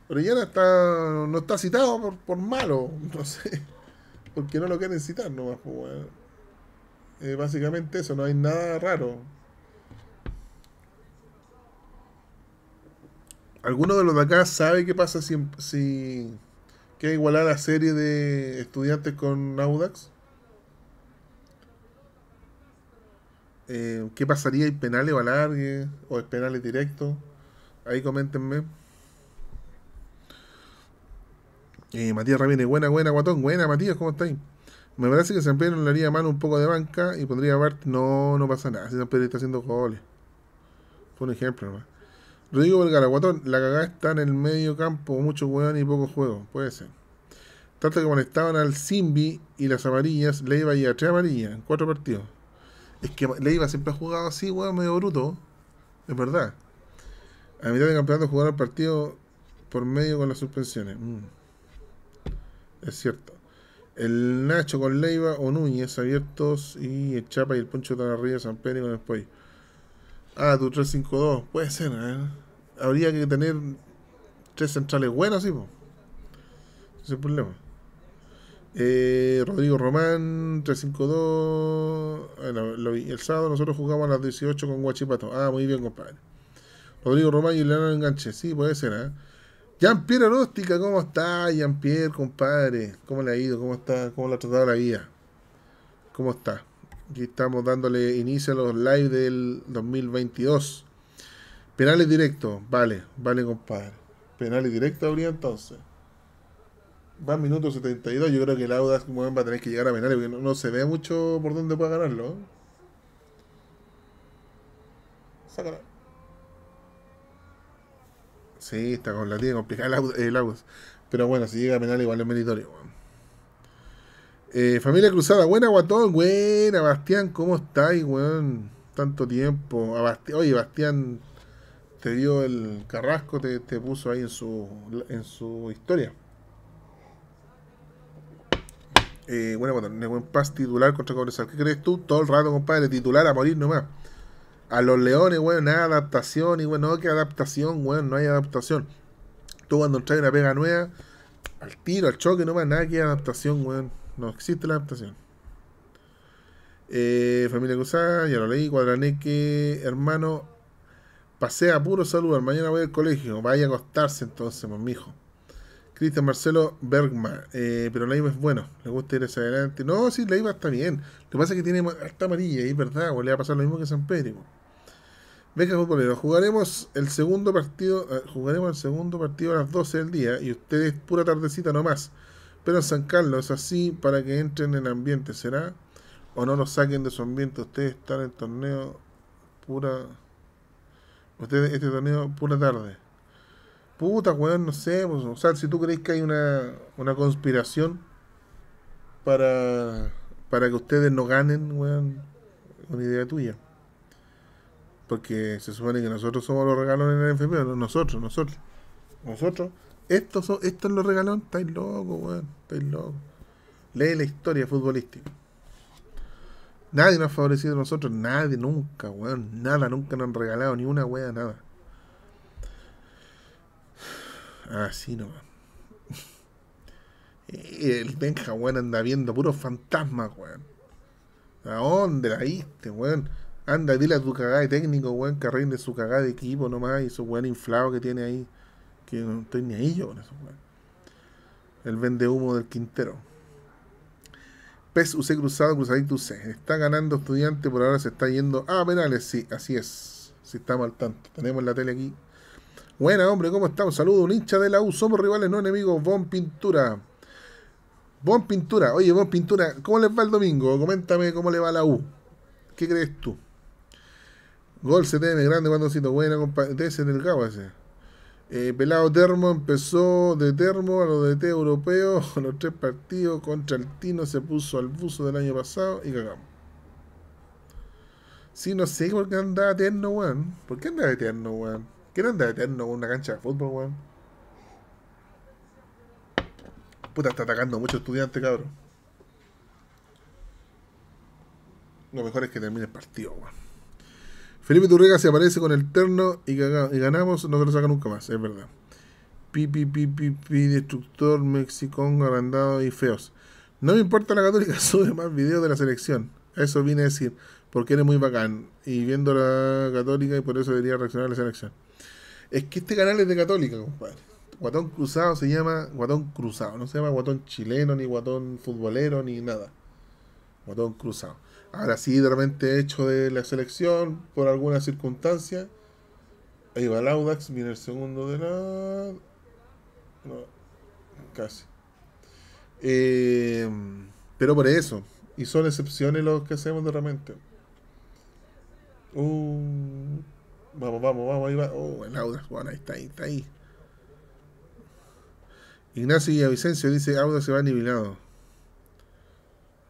Pero está, no está citado por, malo, no sé. Porque no lo quieren citar nomás, eh, Básicamente eso, no hay nada raro. ¿Alguno de los de acá sabe qué pasa si, si queda igualar la serie de estudiantes con Audax? Eh, ¿Qué pasaría? ¿Hay penales o alargue? ¿O es penales directo? Ahí coméntenme. Eh, Matías Ramírez, buena, buena, guatón, buena, Matías, ¿cómo estáis? Me parece que San Pedro le haría mal un poco de banca y pondría a Bart. No, no pasa nada. Si San Pedro está haciendo goles. Por ejemplo, nomás. Rodrigo Vergara, guatón, la cagada está en el medio campo, mucho weón y poco juego. Puede ser. Tanto que molestaban al Simbi y las amarillas, Leiva y a tres amarillas en cuatro partidos. Es que Leiva siempre ha jugado así, weón, medio bruto. Es verdad. A mitad de campeonato jugaron partido por medio con las suspensiones. Mmm es cierto. El Nacho con Leiva o Núñez abiertos y el Chapa y el Poncho de arriba San Pedro con el Ah, tu 352, puede ser, ¿eh? Habría que tener tres centrales buenas, sí, po. Ese es el problema. Eh, Rodrigo Román, 352. Ah, lo, el sábado nosotros jugamos a las 18 con Guachipato. Ah, muy bien, compadre. Rodrigo Román y Leonardo Enganche. Sí, puede ser, ¿eh? Jean-Pierre Aróstica, ¿cómo está Jean-Pierre, compadre? ¿Cómo le ha ido? ¿Cómo está? ¿Cómo le ha tratado la vida? ¿Cómo está? Aquí estamos dándole inicio a los live del 2022. Penales directo, vale, vale, compadre. Penales directo habría entonces. Va minuto 72, yo creo que el Audax va a tener que llegar a penales porque no, se ve mucho por dónde pueda ganarlo. ¿eh? Sácalo. Sí, está con la tiene complicada el Agus. Pero bueno, si llega a penal igual es meritorio. Eh, familia Cruzada, buena guatón, buena, Bastián, ¿cómo estáis, weón? Tanto tiempo. Oye, Bastián te dio el carrasco, te, te, puso ahí en su, en su historia. Eh, bueno, bueno, buen Paz titular contra Cobresal. ¿Qué crees tú? Todo el rato, compadre, titular a morir nomás a los leones, weón, nada adaptación, y weón, no, que adaptación, weón, no hay adaptación. Tú cuando traes una pega nueva, al tiro, al choque, no nomás, nada que adaptación, weón. No existe la adaptación. Eh, familia Cruzada, ya lo leí, Cuadraneque, hermano, pasea puro saludo, mañana voy al colegio, vaya a acostarse entonces, pues, mi hijo. Cristian Marcelo Bergman, eh, Pero pero IVA es bueno, le gusta ir hacia adelante. No, sí, IVA está bien. Lo que pasa es que tiene harta amarilla, es verdad, o pues, le va a pasar lo mismo que San Pedro. Pues. Venga, Futbolero, jugaremos el segundo partido, eh, jugaremos el segundo partido a las 12 del día y ustedes pura tardecita nomás. Pero en San Carlos, así para que entren en el ambiente, ¿será? O no nos saquen de su ambiente, ustedes están en el torneo pura. Ustedes, este torneo pura tarde. Puta, weón, no sé. Pues, o sea, si tú crees que hay una, conspiración para, para que ustedes no ganen, weón, una idea tuya. Porque se supone que nosotros somos los regalos en el enfermedad, nosotros, nosotros. Nosotros. Estos son, estos los regalones, estáis loco weón, estáis locos. Lee la historia futbolística. Nadie nos ha favorecido a nosotros, nadie, nunca, weón. Nada, nunca nos han regalado ni una weá, nada. Así no El Benja, weón, anda viendo puros fantasmas, weón. ¿A dónde la viste, weón? Anda, dile a tu cagada de técnico, weón, que de su cagada de equipo nomás y su weón inflado que tiene ahí. Que no estoy ni ahí yo con eso, El vende humo del Quintero. PES UC Cruzado, Cruzadito UC. Está ganando estudiante, por ahora se está yendo a penales. Sí, así es. Si estamos al tanto. Tenemos la tele aquí. Buena, hombre, ¿cómo estamos? Saludos, un hincha de la U. Somos rivales, no enemigos. Bon Pintura. Bon Pintura. Oye, Bon Pintura, ¿cómo les va el domingo? Coméntame cómo le va la U. ¿Qué crees tú? Gol se CTM grande cuando sido buena, compadre. en el cabo ese. Eh, Pelado Termo empezó de Termo a los DT europeos. Los tres partidos contra el Tino se puso al buzo del año pasado y cagamos. Si no sé por qué andaba eterno, weón. ¿Por qué andaba eterno, weón? ¿Quién andaba eterno en una cancha de fútbol, weón? Puta, está atacando mucho estudiante, cabrón. Lo mejor es que termine el partido, weón. Felipe Turrega se aparece con el terno y, ganamos, no te lo saca nunca más, es verdad. Pi, pi, pi, pi, pi, destructor, mexicón, agrandado y feos. No me importa la católica, sube más videos de la selección. Eso vine a decir, porque eres muy bacán. Y viendo la católica y por eso debería reaccionar a la selección. Es que este canal es de católica, compadre. Guatón Cruzado se llama Guatón Cruzado, no se llama Guatón Chileno, ni Guatón Futbolero, ni nada. Guatón Cruzado ahora sí de repente hecho de la selección por alguna circunstancia. Ahí va el Audax. viene el segundo de la... No, casi. Eh, pero por eso, y son excepciones los que hacemos de repente. Uh, vamos, vamos, vamos, ahí va. Oh, el Audax, bueno, ahí está, ahí está ahí. Ignacio Vicencio dice, Audax se va nivelado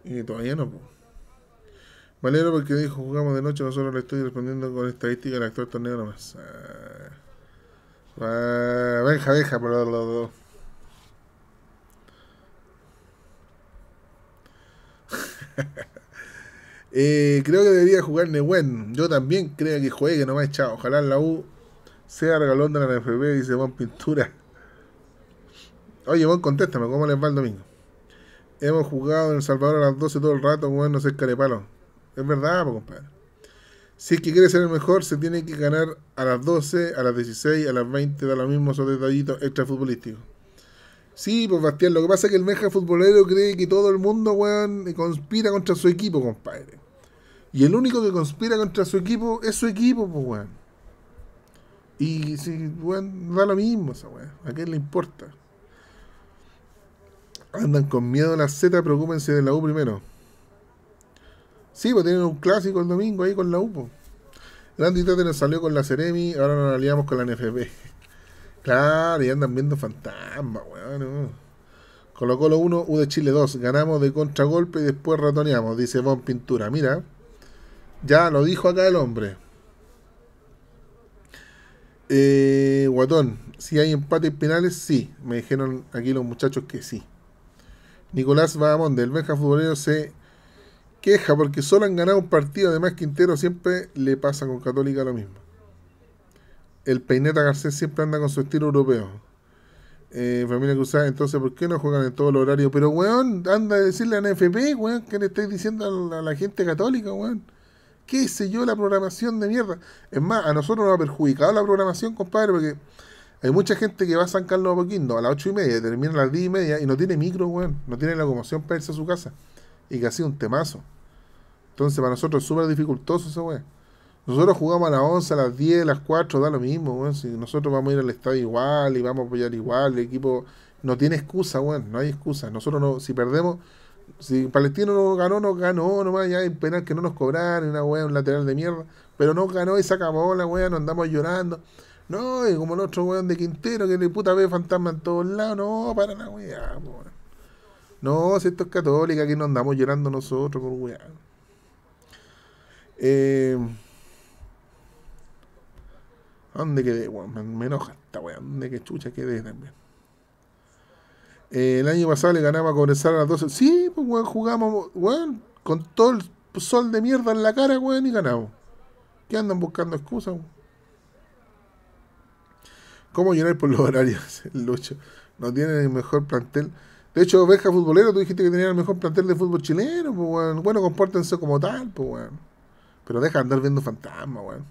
Y todavía no, pues. Me alegro porque dijo jugamos de noche, nosotros le estoy respondiendo con estadística al actual torneo nomás. Ah, venja, ah, venja, por los dos. Eh, creo que debería jugar Nehuen. Yo también creo que juegue nomás, echado Ojalá la U sea regalón de la NFB, se van Pintura. Oye, vos contéstame, ¿cómo les va el domingo? Hemos jugado en El Salvador a las 12 todo el rato, bueno no sé, palo. Es verdad, pues, compadre. Si es que quiere ser el mejor, se tiene que ganar a las 12, a las 16, a las 20, da lo mismo esos detallitos extrafutbolísticos. Sí, pues Bastián, lo que pasa es que el meja futbolero cree que todo el mundo, weón, conspira contra su equipo, compadre. Y el único que conspira contra su equipo es su equipo, pues, weón. Y, si weón, da lo mismo esa weón. ¿A qué le importa? Andan con miedo a la Z, preocúpense de la U primero. Sí, pues tienen un clásico el domingo ahí con la UPO. Pues. Grande te nos salió con la Ceremi, ahora nos aliamos con la NFP. claro, y andan viendo fantasma, weón. Colo Colo 1, U de Chile 2. Ganamos de contragolpe y después ratoneamos, dice Bon Pintura. Mira, ya lo dijo acá el hombre. Eh, Guatón, si hay empate y penales, sí. Me dijeron aquí los muchachos que sí. Nicolás vamos, del Benja futbolero se queja porque solo han ganado un partido. Además, Quintero siempre le pasa con Católica lo mismo. El Peineta Garcés siempre anda con su estilo europeo. Eh, familia Cruzada, entonces, ¿por qué no juegan en todo el horario? Pero, weón, anda a decirle a la NFP, weón, que le estáis diciendo a la, gente católica, weón. ¿Qué sé yo la programación de mierda? Es más, a nosotros nos ha perjudicado la programación, compadre, porque hay mucha gente que va a San Carlos a Poquindo a las ocho y media, termina a las diez y media y no tiene micro, weón, no tiene locomoción para irse a su casa. Y que ha sido un temazo. Entonces para nosotros es súper dificultoso esa weá. Nosotros jugamos a las 11, a las 10, a las 4, da lo mismo, weón. Si nosotros vamos a ir al estadio igual y vamos a apoyar igual, el equipo no tiene excusa, weón, no hay excusa. Nosotros no, si perdemos, si Palestino no ganó, no ganó, nomás ya hay penal que no nos cobraron, una weá, un lateral de mierda, pero no ganó y se acabó la weá, nos andamos llorando. No, y como el otro weón de Quintero que le puta ve fantasma en todos lados, no, para la weá, weón. No, si esto es católica, aquí no andamos llorando nosotros por weón. Eh, ¿Dónde quedé, Me, enoja esta weá ¿Dónde que chucha quedé también? Eh, el año pasado le ganaba a Cobresal a las 12. Sí, pues weón, jugamos, weón, con todo el sol de mierda en la cara, weón, y ganamos. ¿Qué andan buscando excusas, ¿Cómo llorar por los horarios? El Lucho. No tiene el mejor plantel. De hecho, Oveja Futbolero, tú dijiste que tenían el mejor plantel de fútbol chileno, pues, Bueno, compórtense como tal, pues, weón. Pero deja andar viendo fantasmas, weón.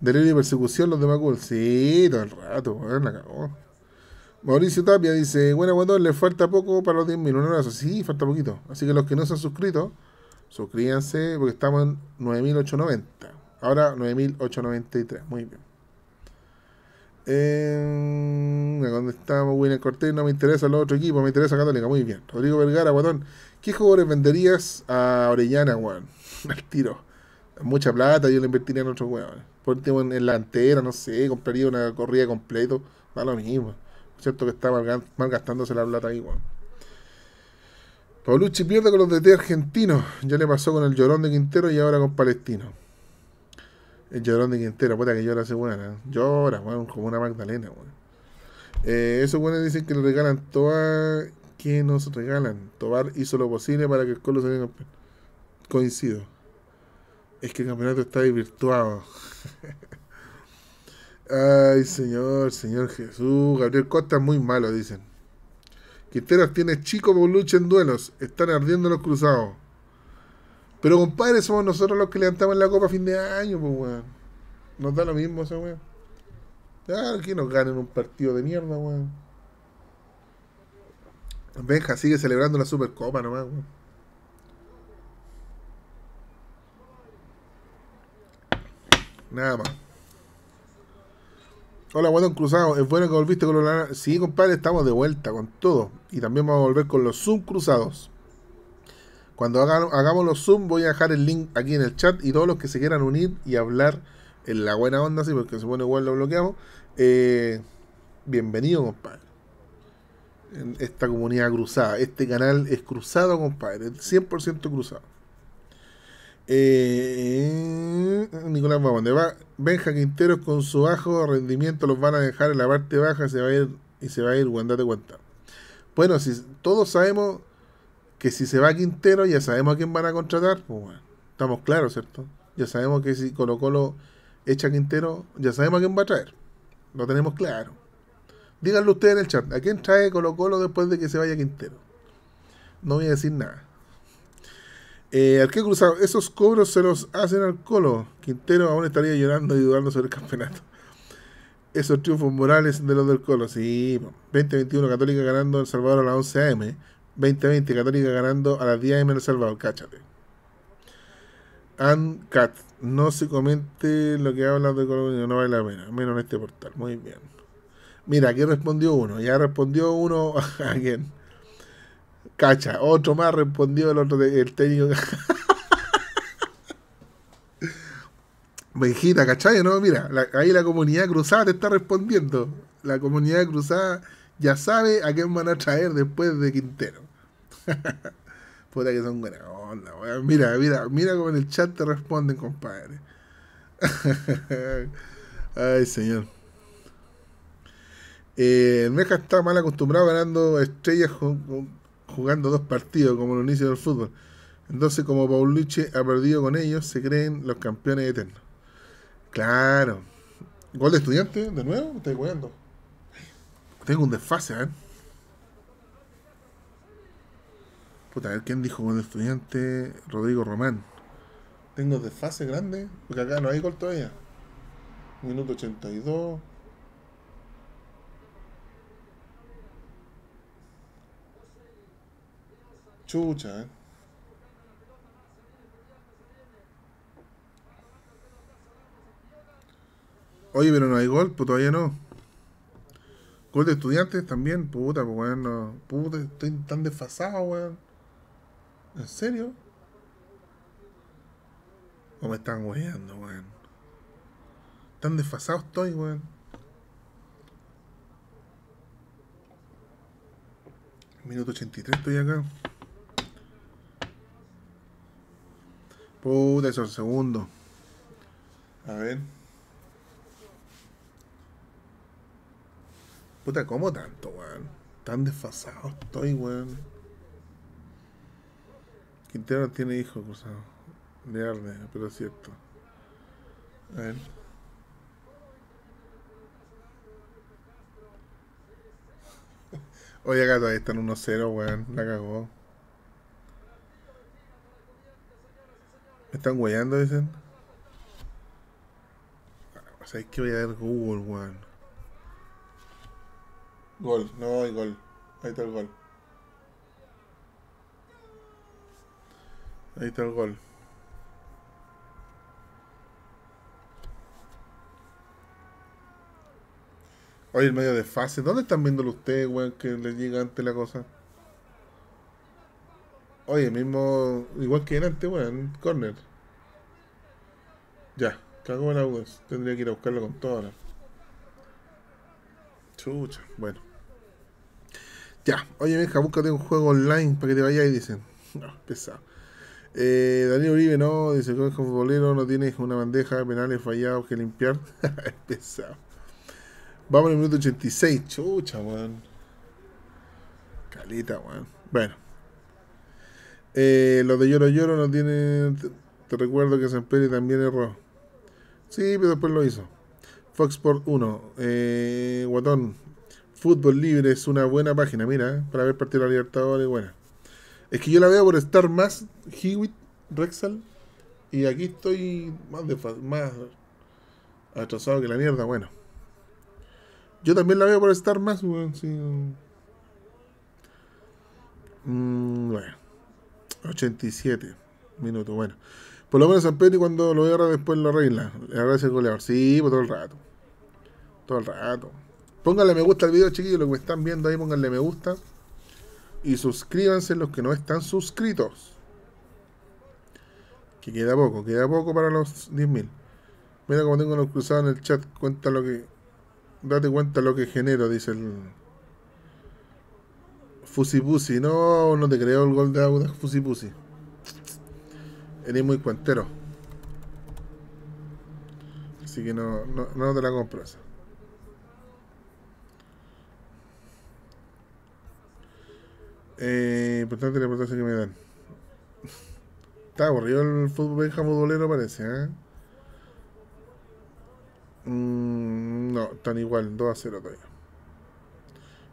Delirio y persecución, los de Macul. Sí, todo el rato, weón, la cagó. Mauricio Tapia dice, bueno, weón, le falta poco para los 10.000. no, abrazo. Sí, falta poquito. Así que los que no se han suscrito, suscríbanse porque estamos en 9.890. Ahora 9.893. Muy bien. Eh, ¿Dónde estamos? Winner Cortés. No me interesa el otro equipo, me interesa Católica. Muy bien. Rodrigo Vergara, guatón. ¿Qué jugadores venderías a Orellana, weón? el tiro. Mucha plata, yo la invertiría en otro weón. Por último, en, en la antera, no sé, compraría una corrida completo. Va lo mismo. Cierto que está malgastándose la plata ahí, weón. Paulucci pierde con los DT argentinos. Ya le pasó con el llorón de Quintero y ahora con Palestino. El llorón de Quintero, puta que llora ese weón. Llora, como una Magdalena, weón. Eh, esos weones dicen que le regalan toda que nos regalan. Tobar hizo lo posible para que el Colo se Coincido. Es que el campeonato está desvirtuado. Ay, señor, señor Jesús. Gabriel Costa es muy malo, dicen. Quinteros tiene chico que en duelos. Están ardiendo los cruzados. Pero compadre, somos nosotros los que levantamos la copa a fin de año, pues weón. Nos da lo mismo esa weón. Ah, que nos ganen un partido de mierda, weón. Benja sigue celebrando la Supercopa nomás, weón. Nada más. Hola, bueno, Cruzado. Es bueno que volviste con los Sí, compadre, estamos de vuelta con todo. Y también vamos a volver con los Zoom cruzados. Cuando hagamos los Zoom, voy a dejar el link aquí en el chat. Y todos los que se quieran unir y hablar en la buena onda, sí, porque se pone igual lo bloqueamos. Eh, bienvenido, compadre. En esta comunidad cruzada. Este canal es cruzado, compadre. 100% cruzado. Eh, Nicolás dónde va Benja Quintero con su bajo rendimiento los van a dejar en la parte baja se va a ir, y se va a ir Guandate cuenta. Bueno, si todos sabemos que si se va Quintero ya sabemos a quién van a contratar, pues, estamos claros, ¿cierto? Ya sabemos que si Colo Colo echa Quintero, ya sabemos a quién va a traer. Lo tenemos claro. Díganlo ustedes en el chat, ¿a quién trae Colo Colo después de que se vaya Quintero? No voy a decir nada. Eh, ¿Al qué Cruzado, esos cobros se los hacen al Colo. Quintero aún estaría llorando y dudando sobre el campeonato. Esos triunfos morales de los del Colo, sí. 2021 Católica ganando El Salvador a las 11 a.m. 2020 Católica ganando a las 10 a.m. El Salvador, cáchate. Ancat, Cat, no se comente lo que hablas de Colo, no vale la pena, menos en este portal. Muy bien. Mira, aquí respondió uno, ya respondió uno a quién. Cacha, otro más respondió el otro el técnico. Benjita, ¿cachai? No, mira, ahí la comunidad cruzada te está respondiendo. La comunidad cruzada ya sabe a quién van a traer después de Quintero. Puta que son buenas onda, weón. Mira, mira, mira cómo en el chat te responden, compadre. Ay, señor. Eh, Meja está mal acostumbrado ganando estrellas con jugando dos partidos como el inicio del fútbol. Entonces, como Paulucci ha perdido con ellos, se creen los campeones eternos. Claro. Gol de estudiante, de nuevo, estoy jugando. Tengo un desfase, ¿eh? Puta, a ver quién dijo gol de estudiante, Rodrigo Román. Tengo desfase grande, porque acá no hay gol todavía. Minuto 82. chucha, eh. Oye, pero no hay gol, pues todavía no. Gol de estudiantes también, puta, pues weón. Puta, estoy tan desfasado, weón. ¿En serio? ¿O me están weando, weón? Tan desfasado estoy, weón. Minuto 83 estoy acá. Puta, eso es segundo. A ver. Puta, ¿cómo tanto, weón? Tan desfasado estoy, weón. Quintero tiene hijos, cruzado. De arde, pero es cierto. A ver. Oye, acá todavía están 1-0, weón. La cagó. Me están guayando, dicen. O sea, es que voy a ver Google, weón. Gol, no hay gol. Ahí está el gol. Ahí está el gol. Oye, el medio de fase. ¿Dónde están viéndolo ustedes, weón, que les llega antes la cosa? Oye, mismo. Igual que delante, weón. Corner. Ya, cagó la weón. Tendría que ir a buscarlo con todo Chucha, bueno. Ya, oye, mija, búscate un juego online para que te vayas y dicen. No, pesado. Eh, Daniel Uribe, no, dice que es futbolero, no tienes una bandeja penales fallados que limpiar. es pesado. Vamos al minuto 86, chucha, weón. Calita, weón. Bueno. Eh, lo de Lloro Lloro no tiene. Te, recuerdo que San Pedro también erró. Sí, pero después lo hizo. Fox Sport 1. Eh, Guatón. Fútbol Libre es una buena página, mira, eh, para ver partido de la Libertadores, buena. Es que yo la veo por estar más Hewitt, Rexal, y aquí estoy más, de, más atrasado que la mierda, bueno. Yo también la veo por estar más, sí. Mm, 87 minutos, bueno. Por lo menos San Pedro cuando lo agarra después lo arregla. Le agradece el goleador. Sí, por pues, todo el rato. Todo el rato. Pónganle me gusta al video, chiquillos, los que me están viendo ahí, pónganle me gusta. Y suscríbanse los que no están suscritos. Que queda poco, queda poco para los 10.000. Mira como tengo los cruzados en el chat. Cuenta lo que... Date cuenta lo que genero, dice el... Pusi, no, no te creo el gol de Fusi Pusi, Eres muy cuentero. Así que no, no, te la compro esa. Eh, importante la importancia que me dan. Está aburrido el fútbol benja futbolero parece, ¿eh? mm, no, tan igual, 2 a 0 todavía.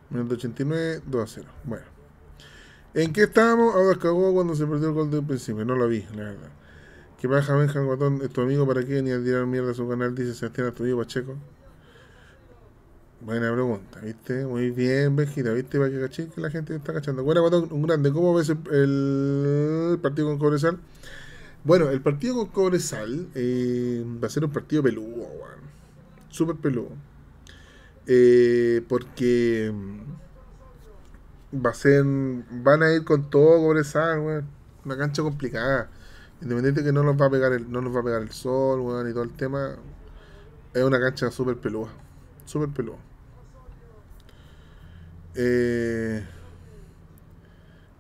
Minuto 89, 2 a 0. Bueno. ¿En qué estábamos? Ahora cagó cuando se perdió el gol un principio. No lo vi, la verdad. ¿Qué pasa, Benja Guatón? ¿Es tu amigo para qué? Ni a tirar mierda a su canal, dice Sebastián Astudillo Pacheco. Buena pregunta, ¿viste? Muy bien, Benjita, ¿viste? Para que caché que la gente está cachando. Bueno, Guatón, un grande. ¿Cómo ves el, partido con Cobresal? Bueno, el partido con Cobresal eh, va a ser un partido peludo, weón. Súper peludo eh, porque mm, va a ser, van a ir con todo Cobresal, weón. Una cancha complicada. Independiente de que no nos va a pegar el, no nos va a pegar el sol, weón, y todo el tema. Es una cancha súper peluda. Súper peluda. Eh,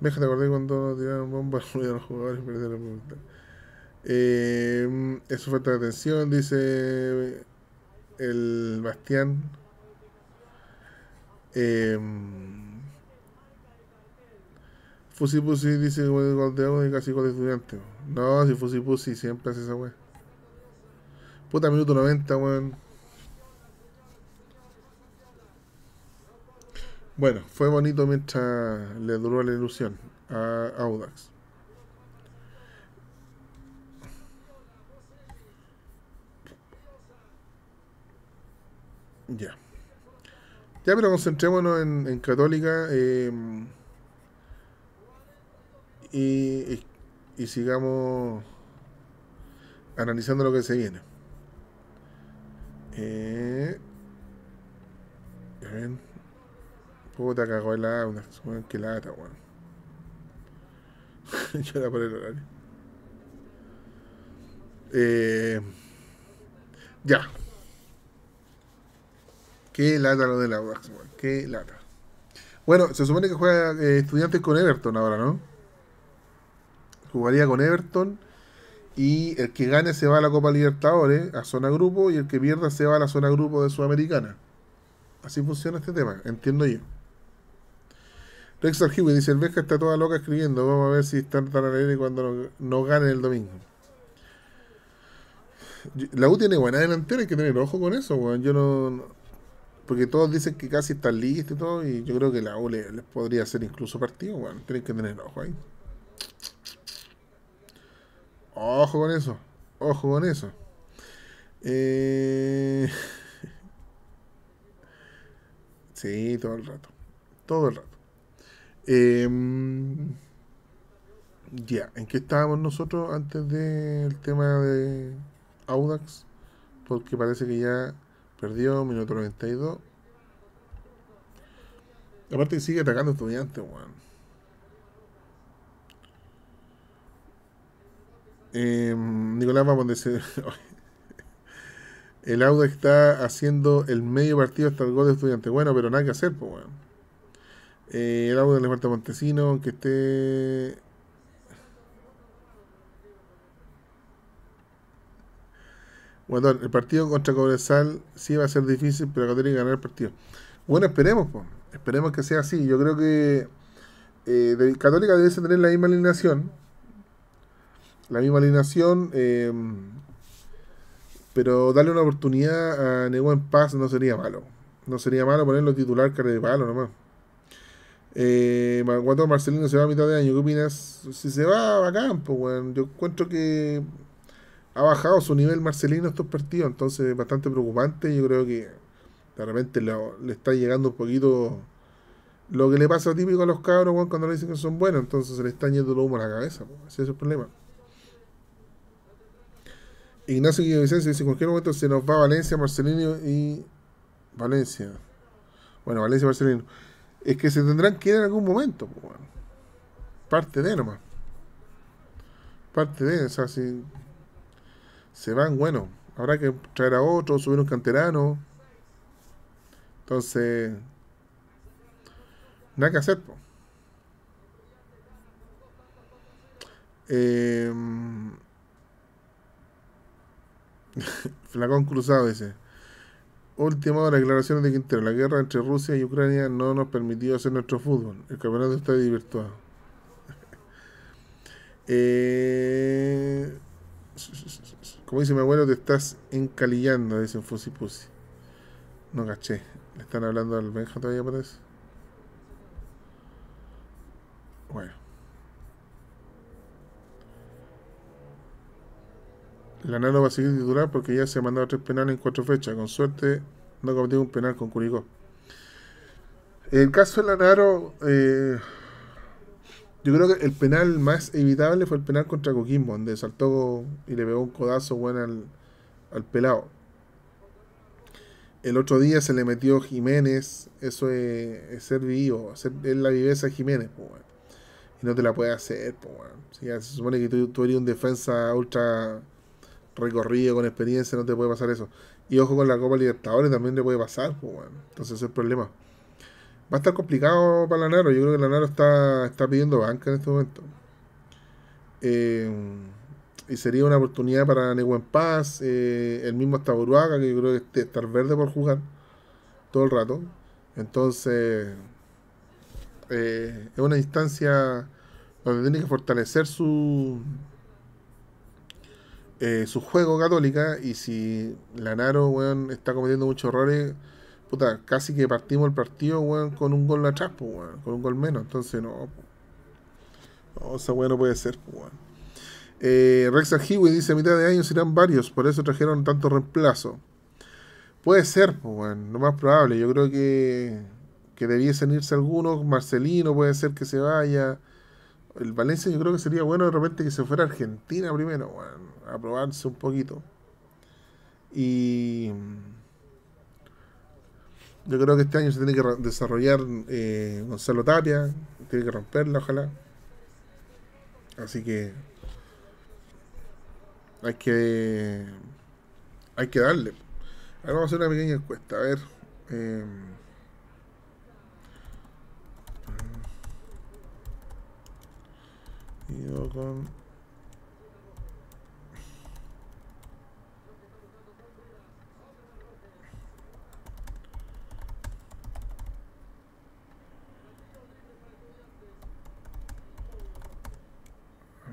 me de acordé cuando tiraron bombas a los jugadores perdieron la eh, mm, es su falta de atención, dice el Bastián. Eh, Fusi Pussy dice Goldeo y casi de estudiante. No, si Fusi Pussy siempre hace esa wea. Puta, minuto 90, weón. Bueno, fue bonito mientras le duró la ilusión a Audax. Ya. Ya, pero concentrémonos en, Católica. Eh, y, sigamos analizando lo que se viene. Eh, bien. Puta, cagó el agua. Que lata, weón. Yo era por el horario. Eh, ya. Qué lata lo de la weón. Qué lata. Bueno, se supone que juega eh, estudiantes con Everton ahora, ¿no? Jugaría con Everton. Y el que gane se va a la Copa Libertadores, a zona grupo, y el que pierda se va a la zona grupo de Sudamericana. Así funciona este tema, entiendo yo. Rex Argiwi dice, el Vesca está toda loca escribiendo, vamos a ver si están tan alegre cuando no, gane el domingo. La U tiene buena delantera, hay que tener ojo con eso, weón. Yo no porque todos dicen que casi está listo y todo, y yo creo que la U les, podría hacer incluso partido, bueno, tienen que tener ojo ahí. Ojo con eso, ojo con eso. Eh... Sí, todo el rato, todo el rato. Em, ya, ¿en qué estábamos nosotros antes del tema de Audax? Porque parece que ya Perdió, minuto 92. Aparte sigue atacando estudiantes, weón. Em, Nicolás va a ponerse... el Auda está haciendo el medio partido hasta el gol de estudiante. Bueno, pero nada que hacer, pues, weón. Eh, el Auda le falta Montesino, que esté Bueno, el partido contra Cobresal sí va a ser difícil, pero Católica ganar el partido. Bueno, esperemos, pues, esperemos que sea así. Yo creo que eh, Católica debe tener la misma alineación. La misma alineación. Em, pero darle una oportunidad a Nego en paz no sería malo. No sería malo ponerlo titular cara de palo nomás. Eh, Marcelino se va a mitad de año. ¿Qué opinas? Si se va, bacán, pues, bueno. Yo cuento que ha bajado su nivel Marcelino estos partidos, entonces es bastante preocupante. Yo creo que de repente le está llegando un poquito lo que le pasa típico a los cabros cuando le dicen que son buenos, entonces se le está yendo lo humo a la cabeza. Ese es el problema. Ignacio Vicencio dice: en cualquier momento se nos va Valencia, Marcelino y Valencia. Bueno, Valencia y Marcelino. Es que se tendrán que ir en algún momento. Pues, Parte de nomás. Parte de, o sea, si se van, bueno, habrá que traer a otro, subir un canterano. Entonces, nada que hacer. Em, flacón cruzado dice. de las declaraciones de Quintero. La guerra entre Rusia y Ucrania no nos permitió hacer nuestro fútbol. El campeonato está Divertido eh, como dice mi abuelo, te estás encalillando, dice un fusipusi. No caché. ¿Le están hablando al Benja todavía por Bueno. La Nano va a seguir titular porque ya se ha mandado tres penales en cuatro fechas. Con suerte no cometió un penal con Curicó. El caso de Lanaro, eh, yo creo que el penal más evitable fue el penal contra Coquimbo, donde saltó y le pegó un codazo bueno al, pelado. El otro día se le metió Jiménez, eso es, ser vivo, es, la viveza de Jiménez, pues, y no te la puede hacer. Pues, se supone que tú, tú eres un defensa ultra recorrido, con experiencia, no te puede pasar eso. Y ojo con la Copa Libertadores, también te puede pasar, pues, bueno. entonces es el problema. Va a estar complicado para Lanaro. Yo creo que Lanaro está, está pidiendo banca en este momento. Eh, y sería una oportunidad para en Paz, eh, el mismo hasta Buruaga. que yo creo que este, estar verde por jugar todo el rato. Entonces, eh, es una instancia donde tiene que fortalecer su, su juego católica y si Lanaro weón, está cometiendo muchos errores, puta, casi que partimos el partido, weón, con un gol atrás, pues, weón, con un gol menos. Entonces, no, no esa weón puede ser, pues, weón. Eh, dice: a mitad de año serán varios, por eso trajeron tanto reemplazo. Puede ser, pues, weón, lo más probable. Yo creo que, que debiesen irse algunos. Marcelino puede ser que se vaya. El Valencia, yo creo que sería bueno de repente que se fuera a Argentina primero, weón, a probarse un poquito. Y. Yo creo que este año se tiene que desarrollar eh, Gonzalo Tapia, tiene que romperla, ojalá. Así que hay que hay que darle. Ahora vamos a hacer una pequeña encuesta, a ver. Eh, y con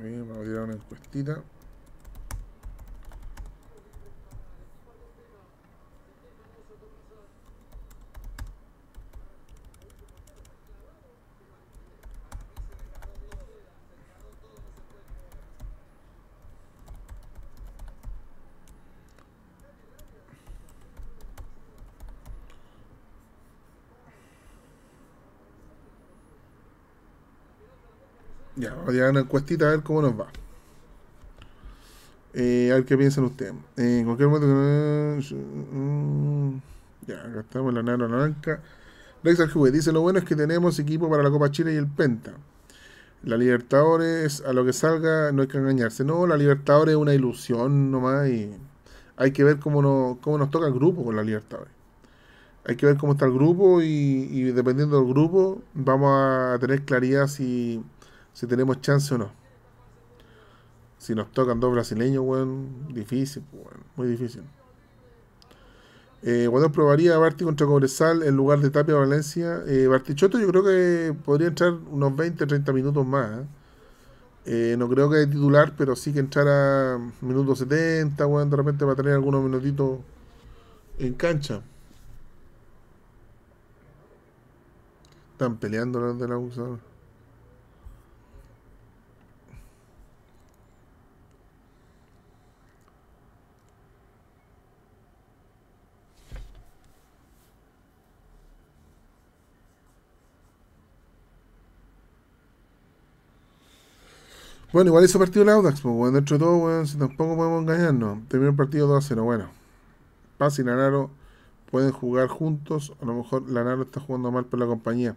vamos a tirar una encuestita. vamos a una cuestita a ver cómo nos va. Eh, a ver qué piensan ustedes. Eh, en cualquier momento que mm, Ya, acá estamos, la naranja. Rex Huey dice, lo bueno es que tenemos equipo para la Copa Chile y el Penta. La Libertadores, a lo que salga, no hay que engañarse. No, la Libertadores es una ilusión nomás y hay que ver cómo, no, nos toca el grupo con la Libertadores. Hay que ver cómo está el grupo y dependiendo del grupo vamos a tener claridad si si tenemos chance o no. Si nos tocan dos brasileños, weón, difícil, pues, weón, muy difícil. Eh, probaría a Barti contra Cobresal en lugar de Tapia Valencia. Eh, Bartichotto yo creo que podría entrar unos 20, 30 minutos más. ¿eh? Eh, no creo que titular, pero sí que entrara minutos 70, weón, de repente va a tener algunos minutitos en cancha. Están peleando los de la Bueno, igual hizo partido el Audax, pues, bueno, dentro de todo, bueno, si tampoco podemos engañarnos. Terminó el partido 2 a 0. Bueno, Paz y Lanaro pueden jugar juntos. A lo mejor Lanaro está jugando mal por la compañía.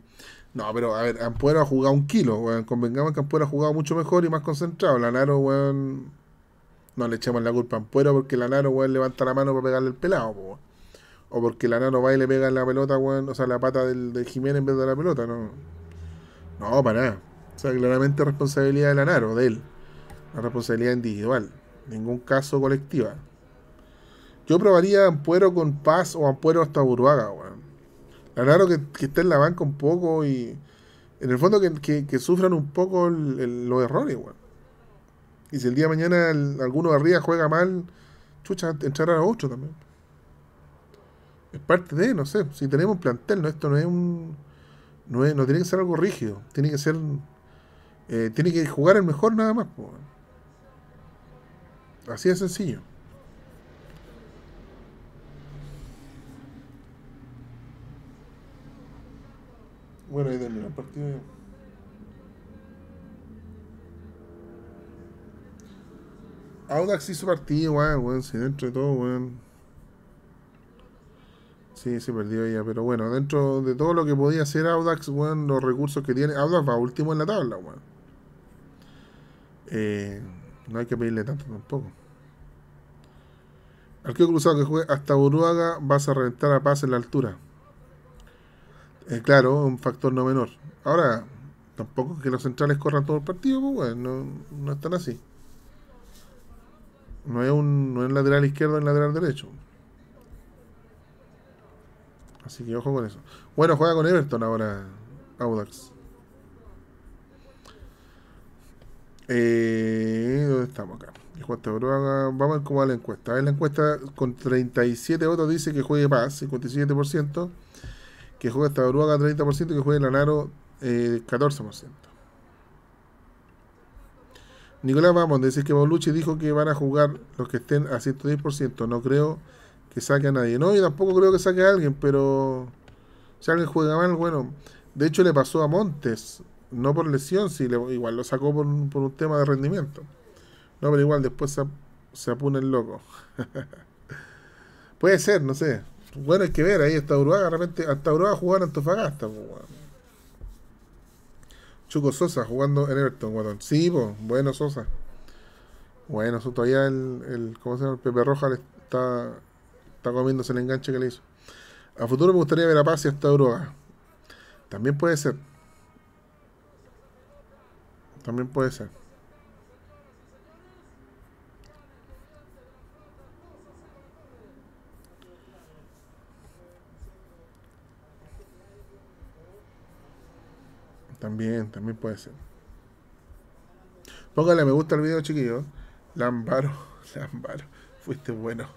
No, pero a ver, Ampuero ha jugado un kilo, weón. Convengamos que Ampuero ha jugado mucho mejor y más concentrado. Lanaro, weón. No le echemos la culpa a Ampuero porque Lanaro, weón, levanta la mano para pegarle el pelado, weón. O porque Lanaro va y le pega la pelota, weón. O sea, la pata del, del Jiménez en vez de la pelota, no. No, para nada. O sea, claramente responsabilidad de la NARO, de él. La responsabilidad individual. Ningún caso colectiva. Yo probaría Ampuero con Paz o Ampuero hasta Burbaga, weón. La que, que esté en la banca un poco y. En el fondo que, sufran un poco los errores, weón. Y si el día de mañana alguno de arriba juega mal, chucha, entrar a ocho también. Es parte de, no sé, si tenemos un plantel, no, esto no es un. No, es, no tiene que ser algo rígido, tiene que ser eh, tiene que jugar el mejor nada más. Así de sencillo. Bueno, ahí termina el partido. Audax hizo partido, weón, weón, si dentro de todo, weón. Sí, se perdió ella pero bueno, dentro de todo lo que podía hacer Audax, weón, los recursos que tiene, Audax va último en la tabla, weón. Eh, no hay que pedirle tanto tampoco. que cruzado que juegue hasta Buruaga, vas a reventar a Paz en la altura. Eh, claro, un factor no menor. Ahora, tampoco que los centrales corran todo el partido, pues, no, no están así. No es un no es lateral izquierdo, en lateral derecho. Así que ojo con eso. Bueno, juega con Everton ahora Audax. Eh, ¿Dónde estamos acá? Este vamos a ver cómo va la encuesta. En la encuesta con 37 votos dice que juegue Paz, 57%, que juegue Tabruaga 30%, que juegue Lanaro 14%. Eh, Nicolás Vamos dice que Bolucci dijo que van a jugar los que estén a 110%. No creo que saque a nadie. No, yo tampoco creo que saque a alguien, pero si alguien juega mal, bueno. De hecho le pasó a Montes no por lesión, si igual lo sacó por, un tema de rendimiento. No, pero igual después se, se apuna el loco. Puede ser, no sé. Bueno, hay que ver, ahí está Uruguay, realmente hasta Uruguay jugaron en Antofagasta. Chuco Sosa jugando en Everton, bueno, sí, bueno Sosa. Bueno, eso todavía el, ¿cómo se llama? Pepe Roja le está, está comiéndose el enganche que le hizo. A futuro me gustaría ver a Paz y hasta Uruguay. También puede ser. También puede ser. También, también puede ser. Póngale me gusta el video, chiquillo Lambaro, Lambaro, fuiste bueno.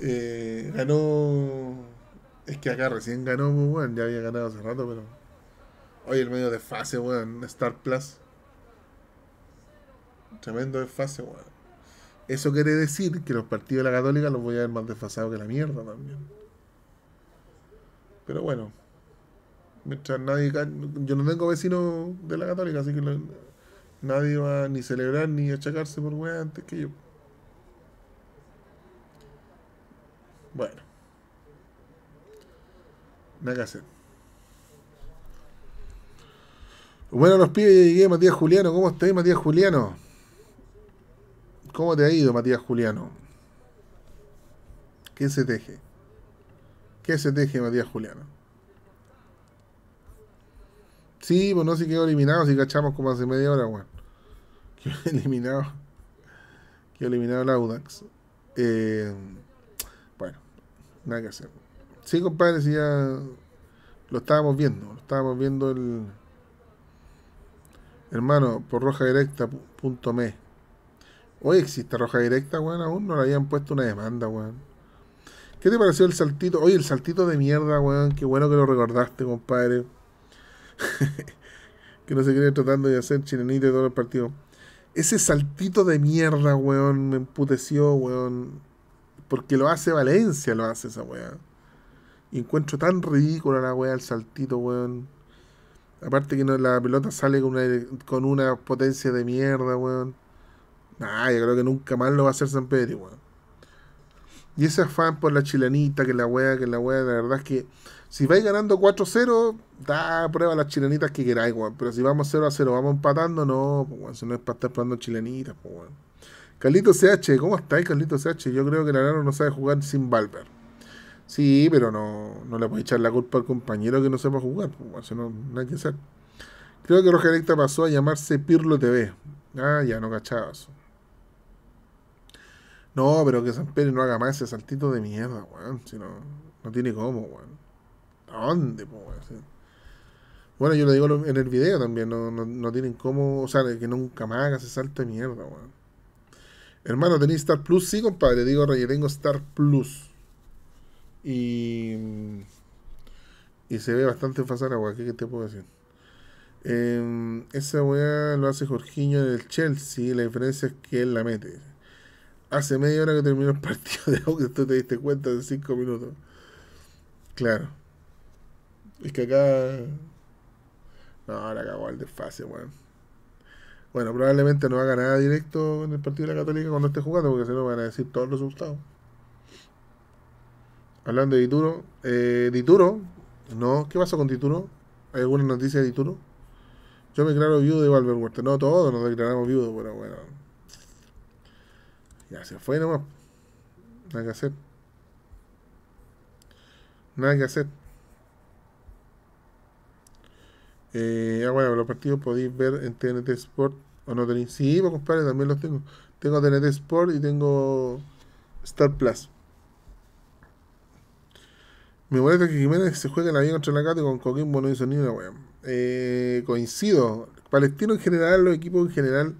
Eh, ganó. Es que acá recién ganó, muy Bueno, ya había ganado hace rato, pero. Hoy el medio de fase, weón. Bueno, Star Plus. Tremendo desfase, weón. Eso quiere decir que los partidos de la Católica los voy a ver más desfasados que la mierda también. Pero bueno. Mientras nadie. Yo no tengo vecino de la Católica, así que nadie va a ni celebrar ni achacarse por weón antes que yo. Bueno. Nada que Bueno, los pibes, llegué Matías Juliano. ¿Cómo estáis, Matías Juliano? ¿Cómo te ha ido, Matías Juliano? ¿Qué se teje? ¿Qué se teje, Matías Juliano? Sí, pues no si quedó eliminado, si cachamos como hace media hora, weón. Bueno. Quedó eliminado. Quedó eliminado el Audax. Eh, bueno, nada que hacer. Sí, compadre, si ya lo estábamos viendo, lo estábamos viendo el hermano por roja directa.me Hoy existe roja directa, weón, aún no le habían puesto una demanda, weón. ¿Qué te pareció el saltito? Oye, el saltito de mierda, weón. Qué bueno que lo recordaste, compadre. que no se quiere tratando de hacer chilenito de todo el partido. Ese saltito de mierda, weón, me emputeció, weón. Porque lo hace Valencia, lo hace esa weá. encuentro tan ridículo la weá el saltito, weón. Aparte que no, la pelota sale con una, con una potencia de mierda, weón. Ah, yo creo que nunca más lo va a hacer San Pedro, weón. Y ese afán por la chilenita, que la weá, que la weá, la verdad es que si vais ganando 4-0, da prueba a las chilenitas que queráis, weón. Pero si vamos 0-0, vamos empatando, no, pues, weón, si no es para estar probando chilenitas, pues, weón. Carlito CH, ¿cómo estáis, Carlito CH? Yo creo que la Nano no sabe jugar sin Valver. Sí, pero no, no le puedes echar la culpa al compañero que no sepa jugar, pues, weón, no, hay que hacer. Creo que Roger Electa pasó a llamarse Pirlo TV. Ah, ya no cachaba eso. No, pero que San Pedro no haga más ese saltito de mierda, weón. no, tiene cómo, weón. ¿A dónde, Bueno, yo lo digo en el video también, no, tienen cómo, o sea, que nunca más haga ese salto de mierda, weón. Hermano, ¿tenéis Star Plus? Sí, compadre, digo, Rey, tengo Star Plus. Y. Y se ve bastante fácil agua, ¿qué, te puedo decir? Em, esa weá lo hace Jorginho en el Chelsea, la diferencia es que él la mete hace media hora que terminó el partido de Aucas, tú te diste cuenta de cinco minutos. Claro. Es que acá. No, ahora acabó el desfase, weón. Bueno, probablemente no haga nada directo en el partido de la Católica cuando esté jugando, porque se no van a decir todos los resultados. Hablando de Dituro, eh, Dituro, no, ¿qué pasó con Dituro? ¿Hay alguna noticia de Dituro? Yo me declaro viudo de Valverde No, todos nos declaramos viudos, pero bueno. Ya se fue nomás. Nada que hacer. Nada que hacer. Eh, ah, bueno, los partidos podéis ver en TNT Sport. O no tenéis. Sí, pues, compadre, también los tengo. Tengo TNT Sport y tengo Star Plus. Me molesta que Jiménez se juegue en la vida contra la Cate con Coquimbo no hizo ni una weón. Eh, coincido. Palestino en general, los equipos en general.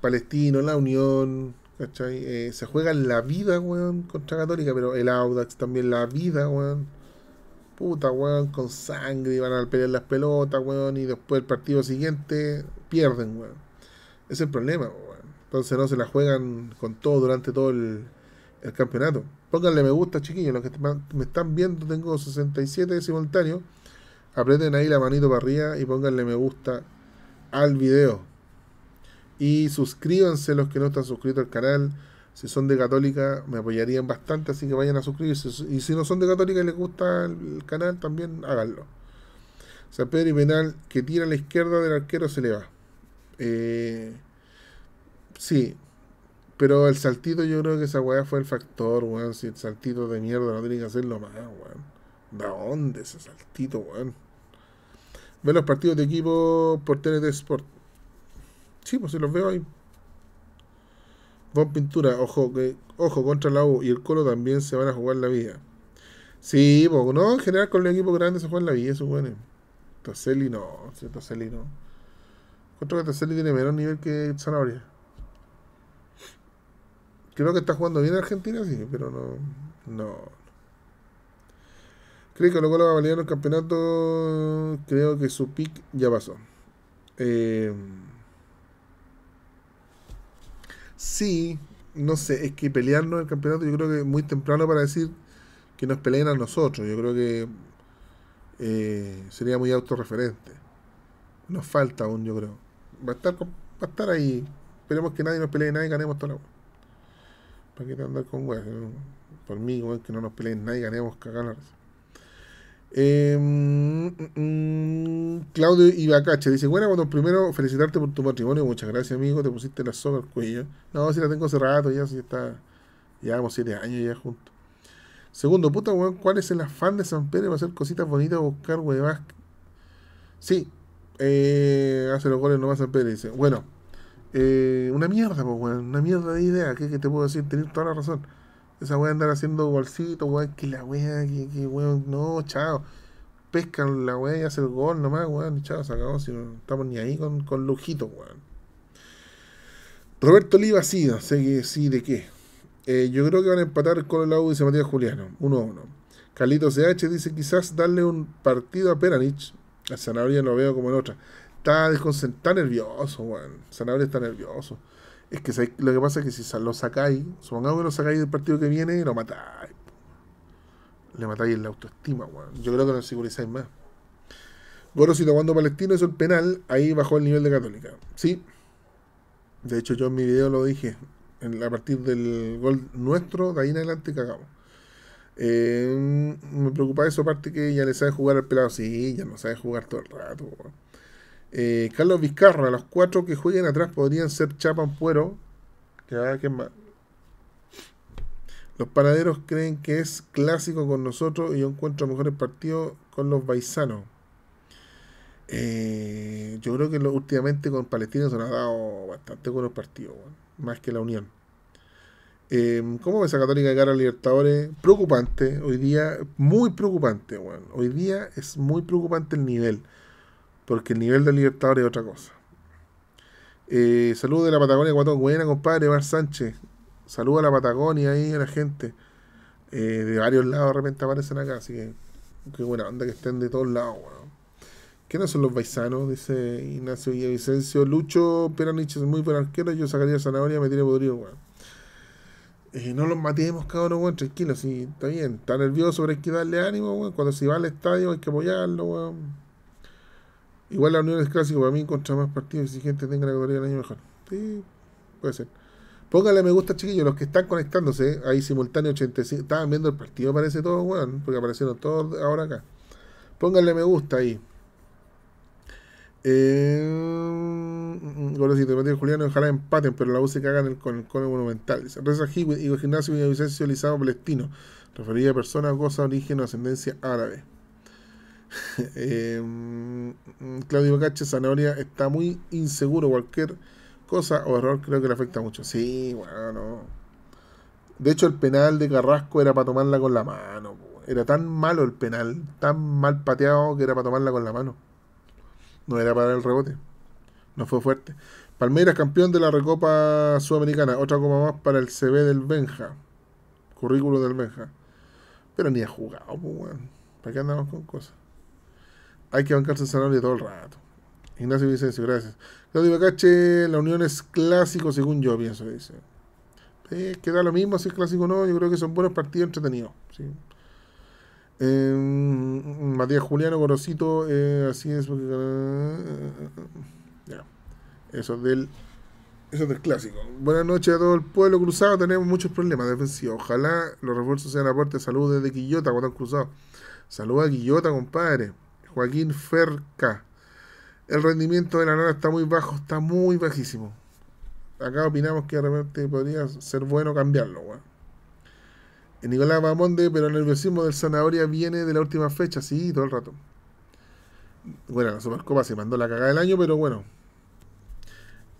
Palestino, la Unión, eh, se juegan la vida, weón, contra Católica, pero el Audax también la vida, weón. Puta, weón, con sangre, van a pelear las pelotas, weón, y después el partido siguiente pierden, weón. Es el problema, Entonces no se la juegan con todo durante todo el, campeonato. Pónganle me gusta, chiquillos, los que me están viendo, tengo 67 simultáneos. Apreten ahí la manito para arriba y pónganle me gusta al video. Y suscríbanse los que no están suscritos al canal. Si son de Católica, me apoyarían bastante, así que vayan a suscribirse. Y si no son de Católica y les gusta el canal, también háganlo. San Pedro y Penal, que tira a la izquierda del arquero, se le va. Eh, sí, pero el saltito, yo creo que esa weá fue el factor, weón. Si el saltito de mierda no tiene que hacerlo más, weón. ¿De dónde ese saltito, weón? Ve los partidos de equipo por TNT Sport. Sí, pues si los veo ahí. Von Pintura, ojo, que, ojo contra la U y el Colo también se van a jugar la vida. Sí, pues, no, en general con los equipos grandes se juegan la vida, eso bueno. Toselli no, sí, no. Contra que Toselli tiene menor nivel que Zanabria. Creo que está jugando bien Argentina, sí, pero no. No. Creo que luego Colo va a validar el campeonato. Creo que su pick ya pasó. Eh. Sí, no sé, es que pelearnos el campeonato yo creo que es muy temprano para decir que nos peleen a nosotros. Yo creo que eh, sería muy autorreferente. Nos falta aún, yo creo. Va a estar, va a estar ahí. Esperemos que nadie nos pelee, nadie ganemos toda la... ¿Para qué andar con huevos Por mí, que no nos peleen nadie, ganemos cagar eh, Claudio Ibacache dice: Bueno, bueno, primero felicitarte por tu matrimonio. Muchas gracias, amigo. Te pusiste la soga al cuello. No, si la tengo hace rato, ya si está. ya Llevamos siete años ya juntos. Segundo, puta, weón, ¿cuál es el afán de San Pedro a hacer cositas bonitas o buscar huevas? Sí, eh, hace los goles nomás San Pedro. Dice: Bueno, eh, una mierda, pues, weón. Una mierda de idea. ¿Qué, te puedo decir? tienes toda la razón. Esa wea andar haciendo bolsito weón, que la weá, que, que weón, no, chao. Pescan la weá y hacen el gol nomás, weón, y chao, se si no estamos ni ahí con, con lujito, weón. Roberto Oliva, sí, sé que sí, de qué. Eh, yo creo que van a empatar con el AU, y Matías Juliano, 1-1. Uno uno. Calito CH dice quizás darle un partido a Peranich. A Zanabria lo veo como en otra. Está, está nervioso, weón. Zanabria está nervioso. Es que lo que pasa es que si lo sacáis, supongamos que lo sacáis del partido que viene, y lo matáis. Le matáis en la autoestima, weón. Yo creo que lo segurizáis más. Goros cuando palestino hizo el penal, ahí bajó el nivel de Católica. Sí. De hecho, yo en mi video lo dije. a partir del gol nuestro, de ahí en adelante cagamos. Eh, me preocupa eso, aparte que ya le sabe jugar al pelado. Sí, ya no sabe jugar todo el rato. Weón. Eh, Carlos Vizcarra, los cuatro que jueguen atrás podrían ser Puero. Que, que Los panaderos creen que es clásico con nosotros y yo encuentro mejores partidos con los baisanos. Eh, yo creo que últimamente con Palestinos se nos ha dado bastante buenos partidos, más que la Unión. Em, ¿Cómo ves a Católica de cara Libertadores? Preocupante, hoy día, muy preocupante, hoy día es muy preocupante el nivel. Porque el nivel del libertador es otra cosa. Eh, saludos de la Patagonia, Guatón. Buena, compadre, Mar Sánchez. Saludos a la Patagonia y a la gente. Eh, de varios lados de repente aparecen acá, así que qué buena onda que estén de todos lados, ¿Qué no son los paisanos? Dice Ignacio Vicencio Lucho Peranich es muy buen arquero. Yo sacaría zanahoria, me tiene podrido, weón. Eh, no los matemos, cabrón, weón. Tranquilo, sí, está bien. Está nervioso, pero hay que darle ánimo, weón. Cuando se va al estadio hay que apoyarlo, weón Igual la Unión es clásico para mí, contra más partidos exigentes tenga la categoría del año mejor. Sí, puede ser. Pónganle me gusta, chiquillos, los que están conectándose. Ahí simultáneo 85. Estaban viendo el partido, parece todo, weón, porque aparecieron todos ahora acá. Pónganle me gusta ahí. golosito, eh, Matías Juliano, ojalá empaten, pero la voz se cagan el, con el cone monumental. Reza Higgins, Gimnasio Villavicencio Lizado Palestino. Referida a persona, goza, origen o ascendencia árabe. Em, Claudio Cache, Zanahoria está muy inseguro. Cualquier cosa o error creo que le afecta mucho. Sí, bueno. De hecho, el penal de Carrasco era para tomarla con la mano. Era tan malo el penal, tan mal pateado que era para tomarla con la mano. No era para el rebote. No fue fuerte. Palmeiras campeón de la Recopa Sudamericana. Otra copa más para el CB del Benja. Currículo del Benja. Pero ni ha jugado, ¿Para qué andamos con cosas? hay que bancarse el salario todo el rato. Ignacio Vicencio, gracias. Claudio la unión es clásico según yo pienso, dice. Eh, lo mismo si es clásico o no, yo creo que son buenos partidos entretenidos. Em, Matías Juliano, Gorosito, eh, así es. Porque, eh, eh, Eso del eso del clásico. Buenas noches a todo el pueblo cruzado. Tenemos muchos problemas defensivos. Ojalá los refuerzos sean aporte de salud desde Quillota, Guatán Cruzado. Saluda a Quillota, compadre. Joaquín Ferca. El rendimiento de la nana está muy bajo, está muy bajísimo. Acá opinamos que realmente podría ser bueno cambiarlo, weón. Eh, Nicolás Mamonde pero el nerviosismo del Zanahoria viene de la última fecha, sí, todo el rato. Bueno, la Supercopa se mandó la cagada del año, pero bueno.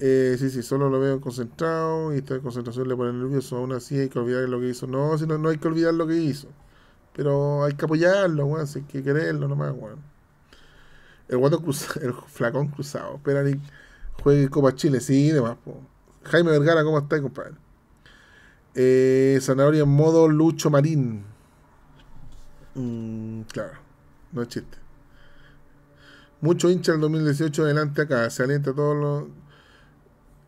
Eh, sí, sí, solo lo veo concentrado y esta concentración le pone nervioso. Aún así hay que olvidar lo que hizo. No, si no, no hay que olvidar lo que hizo. Pero hay que apoyarlo, weón, hay que quererlo nomás, weón. El guato cruzado, el flacón cruzado. Espera, juegue Copa Chile, sí, demás. Jaime Vergara, ¿cómo estás, compadre? Eh, zanahoria en modo Lucho Marín. Mm, claro, no es chiste. Mucho hincha el 2018 adelante acá. Se alienta todo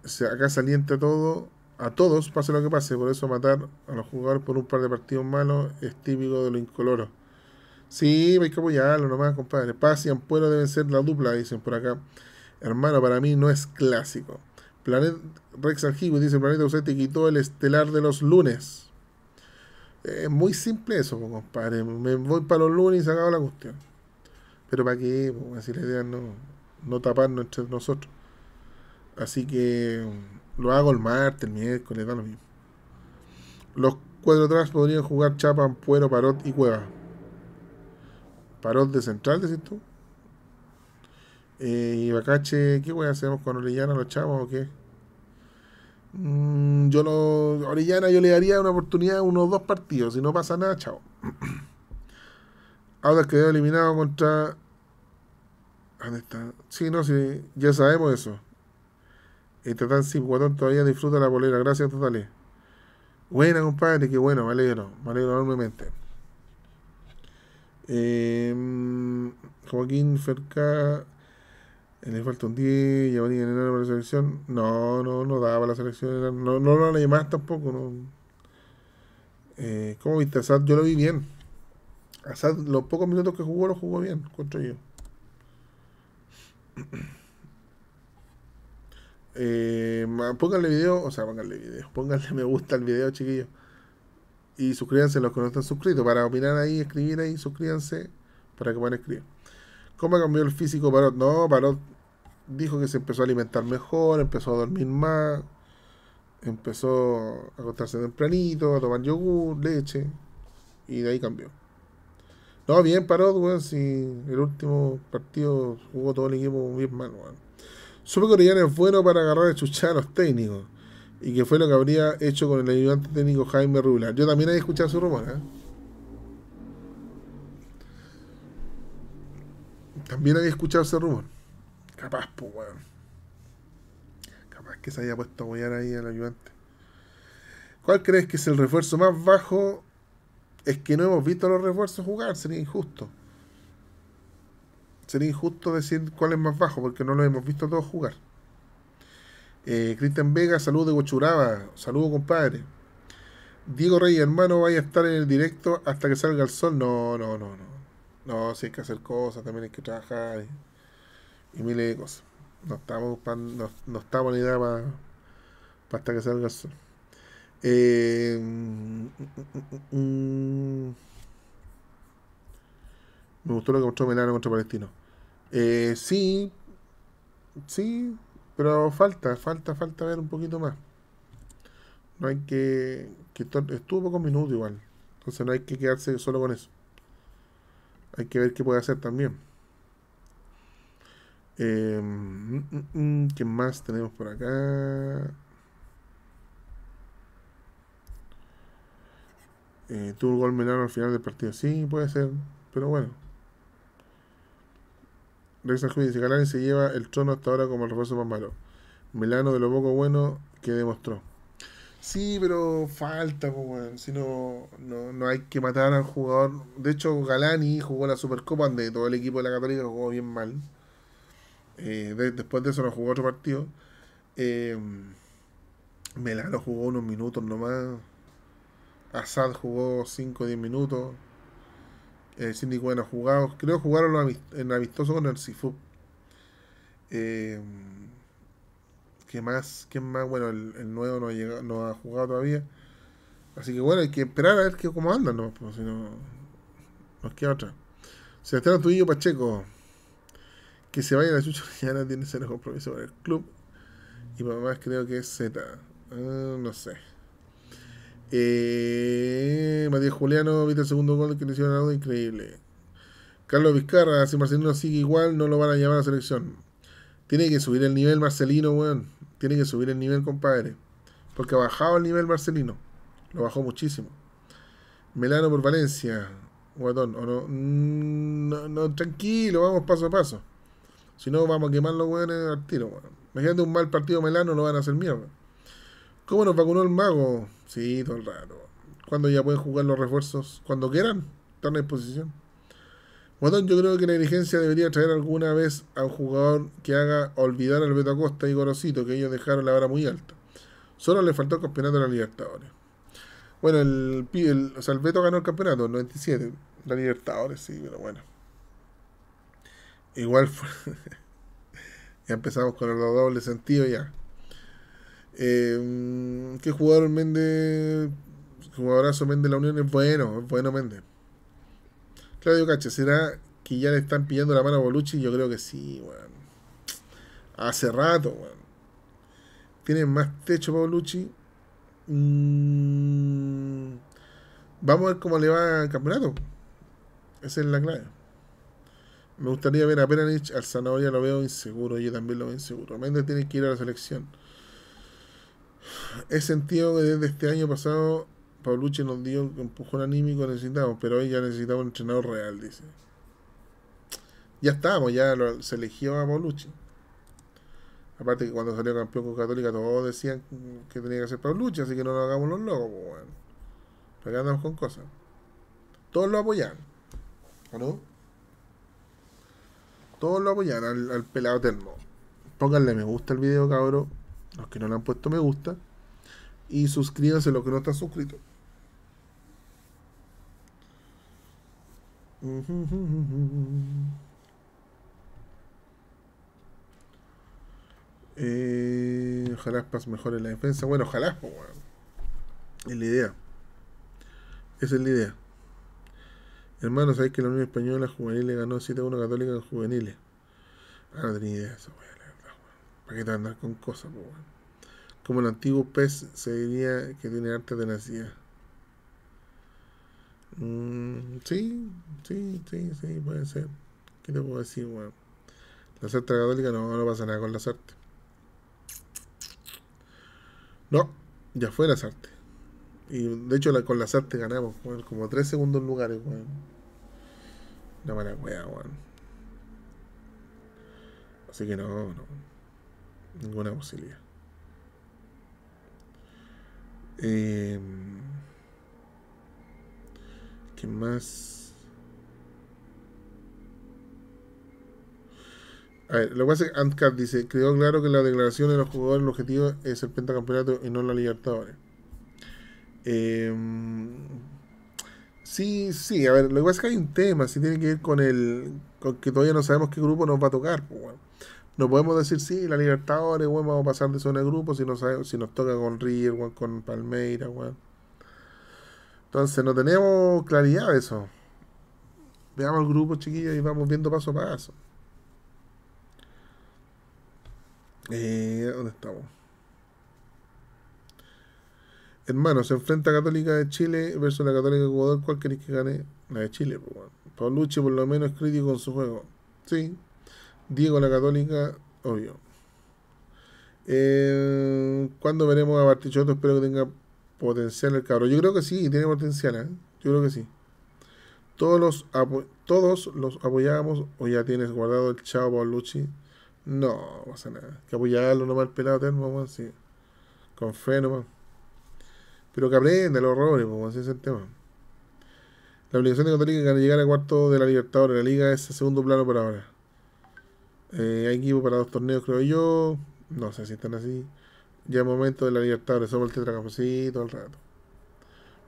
se, acá se todo. A todos, pase lo que pase. Por eso matar a los jugadores por un par de partidos malos es típico de lo incoloro. Sí, hay que apoyarlo nomás, compadre. Paz y Ampuero deben ser la dupla, dicen por acá. Hermano, para mí no es clásico. Planet Rex Archivo dice: Planeta usted te quitó el estelar de los lunes. Es muy simple eso, compadre. Me voy para los lunes y se acaba la cuestión. Pero para qué, así la idea no, no taparnos entre nosotros. Así que mm, lo hago el martes, el miércoles, da lo mismo. Los cuatro atrás podrían jugar Chapa, Ampuero, Parot y Cueva. Parot de central, decís tú. Eh, y Bacache, ¿qué a hacemos con Orellana, los chavos o qué? Mm, yo lo, Orellana yo le daría una oportunidad uno unos dos partidos. Si no pasa nada, chao. Ahora quedó eliminado contra. ¿Dónde está? Sí, no, sí, ya sabemos eso. Este tan guatón todavía disfruta la bolera. Gracias, totales. Buena, compadre, qué bueno, me alegro, me alegro enormemente. Eh, Joaquín Ferca, En el un 10, la selección. No, no, no daba la selección, no, no lo leí tampoco. No. Eh, ¿Cómo viste Asad? Yo lo vi bien. Asad, los pocos minutos que jugó, lo jugó bien, contra yo. Eh, pónganle video, o sea, pónganle video, pónganle me gusta al video, chiquillos. Y suscríbanse los que no están suscritos. Para opinar ahí, escribir ahí, suscríbanse para que puedan escribir. ¿Cómo cambió el físico Parot? No, Parot dijo que se empezó a alimentar mejor, empezó a dormir más, empezó a acostarse tempranito, a tomar yogur, leche, y de ahí cambió. No, bien Parot, weón, si el último partido jugó todo el equipo bien mal, weón. Supe que es bueno para agarrar el chuchar a los técnicos y que fue lo que habría hecho con el ayudante técnico Jaime Rubilar, Yo también he escuchado su rumor. ¿eh? También había escuchado ese rumor. Capaz, pues, weón. Capaz que se haya puesto a apoyar ahí al ayudante. ¿Cuál crees que es el refuerzo más bajo? Es que no hemos visto los refuerzos jugar, sería injusto. Sería injusto decir cuál es más bajo, porque no lo hemos visto todos jugar. Eh, Cristian Vega, salud de Cochuraba, saludos compadre. Diego Rey, hermano, vaya a estar en el directo hasta que salga el sol. No, no, no, no. No, si hay que hacer cosas, también hay que trabajar y, miles de cosas. No estamos, no, para hasta que salga el sol. Eh, mm, mm, mm, me gustó lo que mostró Melano contra Palestino. Eh, sí, sí, pero falta, falta, falta ver un poquito más. No hay que. estuvo pocos minutos igual. Entonces no hay que quedarse solo con eso. Hay que ver qué puede hacer también. Eh, mm, mm, mm, ¿Qué más tenemos por acá? Eh, tuvo un gol menor al final del partido. Sí, puede ser. Pero bueno y dice, Galani se lleva el trono hasta ahora como el refuerzo más malo. Melano de lo poco bueno que demostró. Sí, pero falta, pues, Si no, no, hay que matar al jugador. De hecho, Galani jugó la Supercopa, donde todo el equipo de la Católica jugó bien mal. Eh, después de eso no jugó otro partido. Eh, Melano jugó unos minutos nomás. Assad jugó 5 o 10 minutos. Eh, Cindy, bueno, jugado Creo jugaron en amistoso con el Sifu Eh, ¿Qué más? qué más? Bueno, el, nuevo no ha, jugado todavía. Así que bueno, hay que esperar a ver cómo andan, ¿no? Pues, si no, nos queda otra. Sebastián hijo Pacheco. Que se vaya a la chucha mañana tiene ese compromiso con el club. Y lo creo que es Z. Ah, no sé. Eh, Matías Juliano, viste el segundo gol que le hicieron algo increíble. Carlos Vizcarra, si Marcelino sigue igual, no lo van a llamar a la selección. Tiene que subir el nivel Marcelino, weón. Tiene que subir el nivel, compadre. Porque ha bajado el nivel Marcelino. Lo bajó muchísimo. Melano por Valencia. Guatón, mm, no, no, tranquilo, vamos paso a paso. Si no, vamos a quemar los weones al tiro, weón. Imagínate un mal partido Melano, lo van a hacer mierda. ¿Cómo nos vacunó el mago? Sí, todo el raro Cuando ya pueden jugar los refuerzos, cuando quieran, están a disposición. Bueno, yo creo que la dirigencia debería traer alguna vez a un jugador que haga olvidar al Beto Acosta y Gorosito, que ellos dejaron la vara muy alta. Solo le faltó el campeonato de la Libertadores. Bueno, el, el, o sea, el Beto ganó el campeonato en 97. La Libertadores, sí, pero bueno. Igual fue. ya empezamos con el doble sentido ya. Eh, em, ¿Qué jugador Méndez? Jugadorazo Méndez de la Unión es bueno, es bueno Méndez. Claudio Cacha, ¿será que ya le están pillando la mano a Bolucci? Yo creo que sí, weón. Hace rato, weón. más techo para Bolucci? Mm, vamos a ver cómo le va al campeonato. Esa es la clave. Me gustaría ver a Peranich, al Zanahoria lo veo inseguro, yo también lo veo inseguro. Méndez tiene que ir a la selección. He sentido que desde este año pasado Paulucci nos dio un empujón anímico necesitamos, pero hoy ya necesitamos un entrenador real, dice. Ya estábamos, ya se eligió a Paulucci. Aparte que cuando salió campeón con Católica todos decían que tenía que ser Paulucci, así que no lo hagamos los locos, pues, Pero acá andamos con cosas. Todos lo apoyan no? Todos lo apoyan al, al pelado termo. Pónganle me gusta el video, cabrón los que no le han puesto me gusta, y suscríbanse los que no están suscritos. Eh, ojalá pase mejor en la defensa. Bueno, ojalá, pues, es la idea. Esa es la idea. Hermanos, ¿sabéis que la Unión Española Juvenil le ganó 7-1 Católica Juveniles? Ah, no tenía idea eso, weón. ¿Para qué te andar con cosas, po, Como el antiguo pez se diría que tiene arte de nacida. Mm, sí, sí, sí, sí, puede ser. ¿Qué te puedo decir, weón? La sarta católica no, no pasa nada con las artes. No, ya fue las artes. Y de hecho con las artes ganamos, weón. como tres segundos lugares, weón. Una mala weá, weón. Así que no, no. Ninguna posibilidad. Em, ¿Qué más? A ver, lo que hace es Antcat dice, quedó claro que la declaración de los jugadores el objetivo es el pentacampeonato y no la Libertadores. Eh, sí, sí, a ver, lo que pasa es que hay un tema, si tiene que ver con el que todavía no sabemos qué grupo nos va a tocar. Pues no podemos decir, sí, la Libertadores, weón, vamos a pasar de zona de grupo si, si nos toca con River, con Palmeira, weón. Entonces, no tenemos claridad de eso. Veamos el grupo, chiquillos, y vamos viendo paso a paso. Eh, ¿Dónde estamos? Hermano, se enfrenta a Católica de Chile versus la Católica de Ecuador. ¿Cuál queréis que gane? La de Chile, pues, bueno. Paulucci por lo menos es crítico en su juego. Sí. Diego la Católica, obvio. Eh, ¿Cuándo veremos a Bartichotto? Espero que tenga potencial el cabro. Yo creo que sí, tiene potencial, ¿eh? Yo creo que sí. Todos los, todos los o ya tienes guardado el chavo para No, no pasa nada. Que apoyarlo nomás el pelado sí. Con fe nomás. Pero que aprenda los horrores, como es el tema. La obligación de Católica de llegar al cuarto de la Libertadores, la Liga es a segundo plano por ahora. Eh, hay equipo para dos torneos, creo yo. No sé si están así. Ya es momento de la libertad, sobre el sí todo el rato.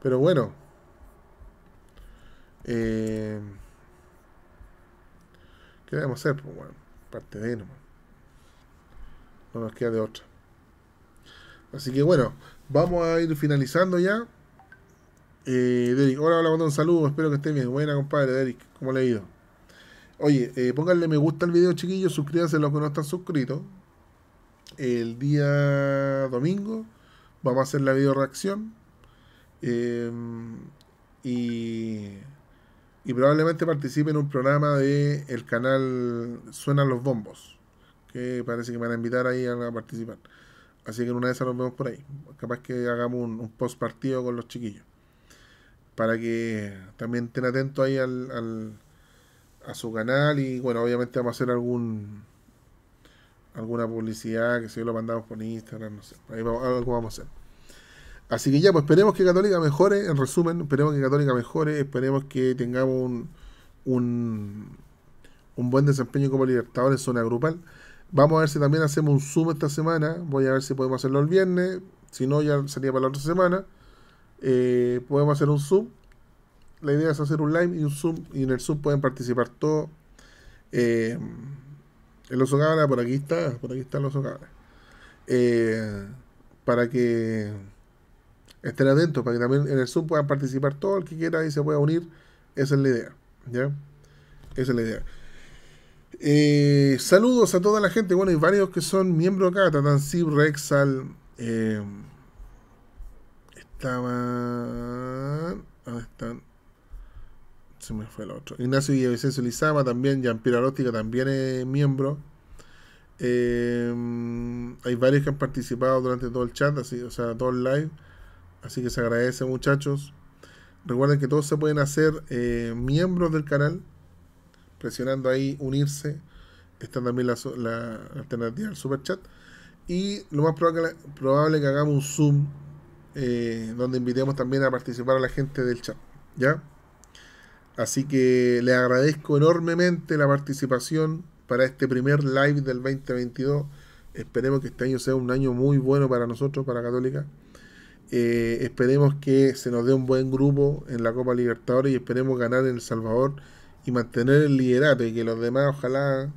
Pero bueno. Eh, ¿Qué debemos hacer? bueno, parte de No nos queda de otra. Así que bueno, vamos a ir finalizando ya. Eh, Derek, hola, hola, un saludo. Espero que esté bien. Buena, compadre, Derek. ¿Cómo le ha ido? Oye, eh, pónganle me gusta al video, chiquillos. Suscríbanse a los que no están suscritos. El día domingo vamos a hacer la video reacción. Em, y, probablemente participe en un programa de el canal Suenan los Bombos. Que parece que me van a invitar ahí a participar. Así que en una de esas nos vemos por ahí. Capaz que hagamos un, post partido con los chiquillos. Para que también estén atentos ahí al a su canal y bueno, obviamente vamos a hacer algún alguna publicidad, que si lo mandamos por Instagram, no sé, ahí vamos, algo vamos a hacer. Así que ya, pues esperemos que Católica mejore, en resumen, esperemos que Católica mejore, esperemos que tengamos un, un, un buen desempeño como Libertadores en zona grupal. Vamos a ver si también hacemos un Zoom esta semana, voy a ver si podemos hacerlo el viernes, si no ya sería para la otra semana. Eh, podemos hacer un Zoom la idea es hacer un live y un Zoom, y en el Zoom pueden participar todos. Eh, el oso cabra, por aquí está, por aquí están los oso cabra. Eh, para que estén atentos, para que también en el Zoom puedan participar todo el que quiera y se pueda unir. Esa es la idea, ¿ya? Esa es la idea. Eh, saludos a toda la gente. Bueno, hay varios que son miembros acá. Tatansib, Rexal. Eh, estaban. ¿Dónde están? me fue el otro. Ignacio Vicencio Lizama también, Yampira Aróstica también es miembro. Eh, hay varios que han participado durante todo el chat, así, o sea, todo el live. Así que se agradece muchachos. Recuerden que todos se pueden hacer eh, miembros del canal, presionando ahí unirse. Está también la, alternativa al super chat. Y lo más probable, probable que hagamos un Zoom eh, donde invitemos también a participar a la gente del chat. ¿Ya? Así que le agradezco enormemente la participación para este primer live del 2022. Esperemos que este año sea un año muy bueno para nosotros, para Católica. Eh, esperemos que se nos dé un buen grupo en la Copa Libertadores y esperemos ganar en El Salvador y mantener el liderato y que los demás ojalá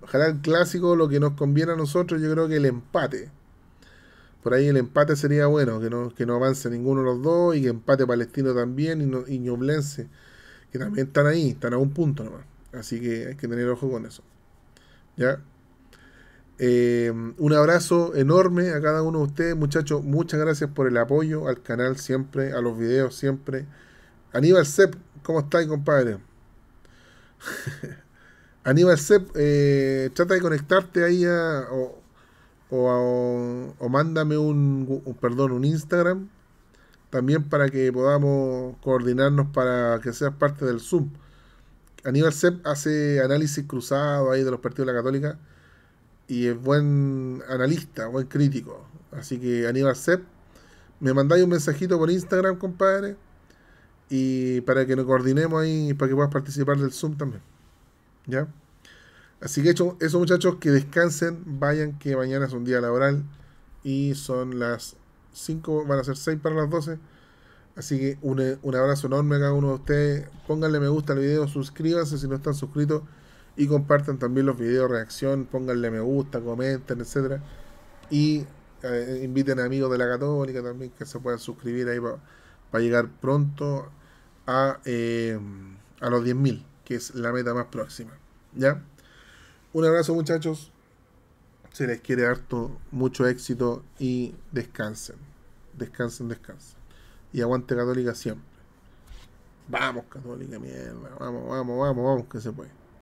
ojalá el clásico lo que nos conviene a nosotros yo creo que el empate por ahí el empate sería bueno que no, que no avance ninguno de los dos y que empate palestino también y, no, y que también están ahí, están a un punto nomás. Así que hay que tener ojo con eso. ¿Ya? Eh, un abrazo enorme a cada uno de ustedes, muchachos. Muchas gracias por el apoyo al canal siempre, a los videos siempre. Aníbal Sepp, ¿cómo estáis, compadre? Aníbal Sepp, eh, trata de conectarte ahí o, mándame un, perdón, un Instagram también para que podamos coordinarnos para que seas parte del Zoom. Aníbal Sepp hace análisis cruzado ahí de los partidos de la Católica y es buen analista, buen crítico. Así que Aníbal Cep me mandáis un mensajito por Instagram, compadre, y para que nos coordinemos ahí para que puedas participar del Zoom también. ¿Ya? Así que hecho eso muchachos, que descansen, vayan, que mañana es un día laboral y son las 5, van a ser 6 para las 12. Así que eh, un, abrazo enorme a cada uno de ustedes. Pónganle me gusta al video, suscríbanse si no están suscritos y compartan también los videos de reacción. Pónganle me gusta, comenten, etcétera Y eh, inviten a amigos de la Católica también que se puedan suscribir ahí para llegar pronto a, eh, a los 10.000, que es la meta más próxima. ¿Ya? Un abrazo, muchachos. Se les quiere harto, mucho éxito y descansen descansen, descansen. Y aguante Católica siempre. Vamos, Católica, mierda. Vamos, vamos, vamos, vamos, que se puede.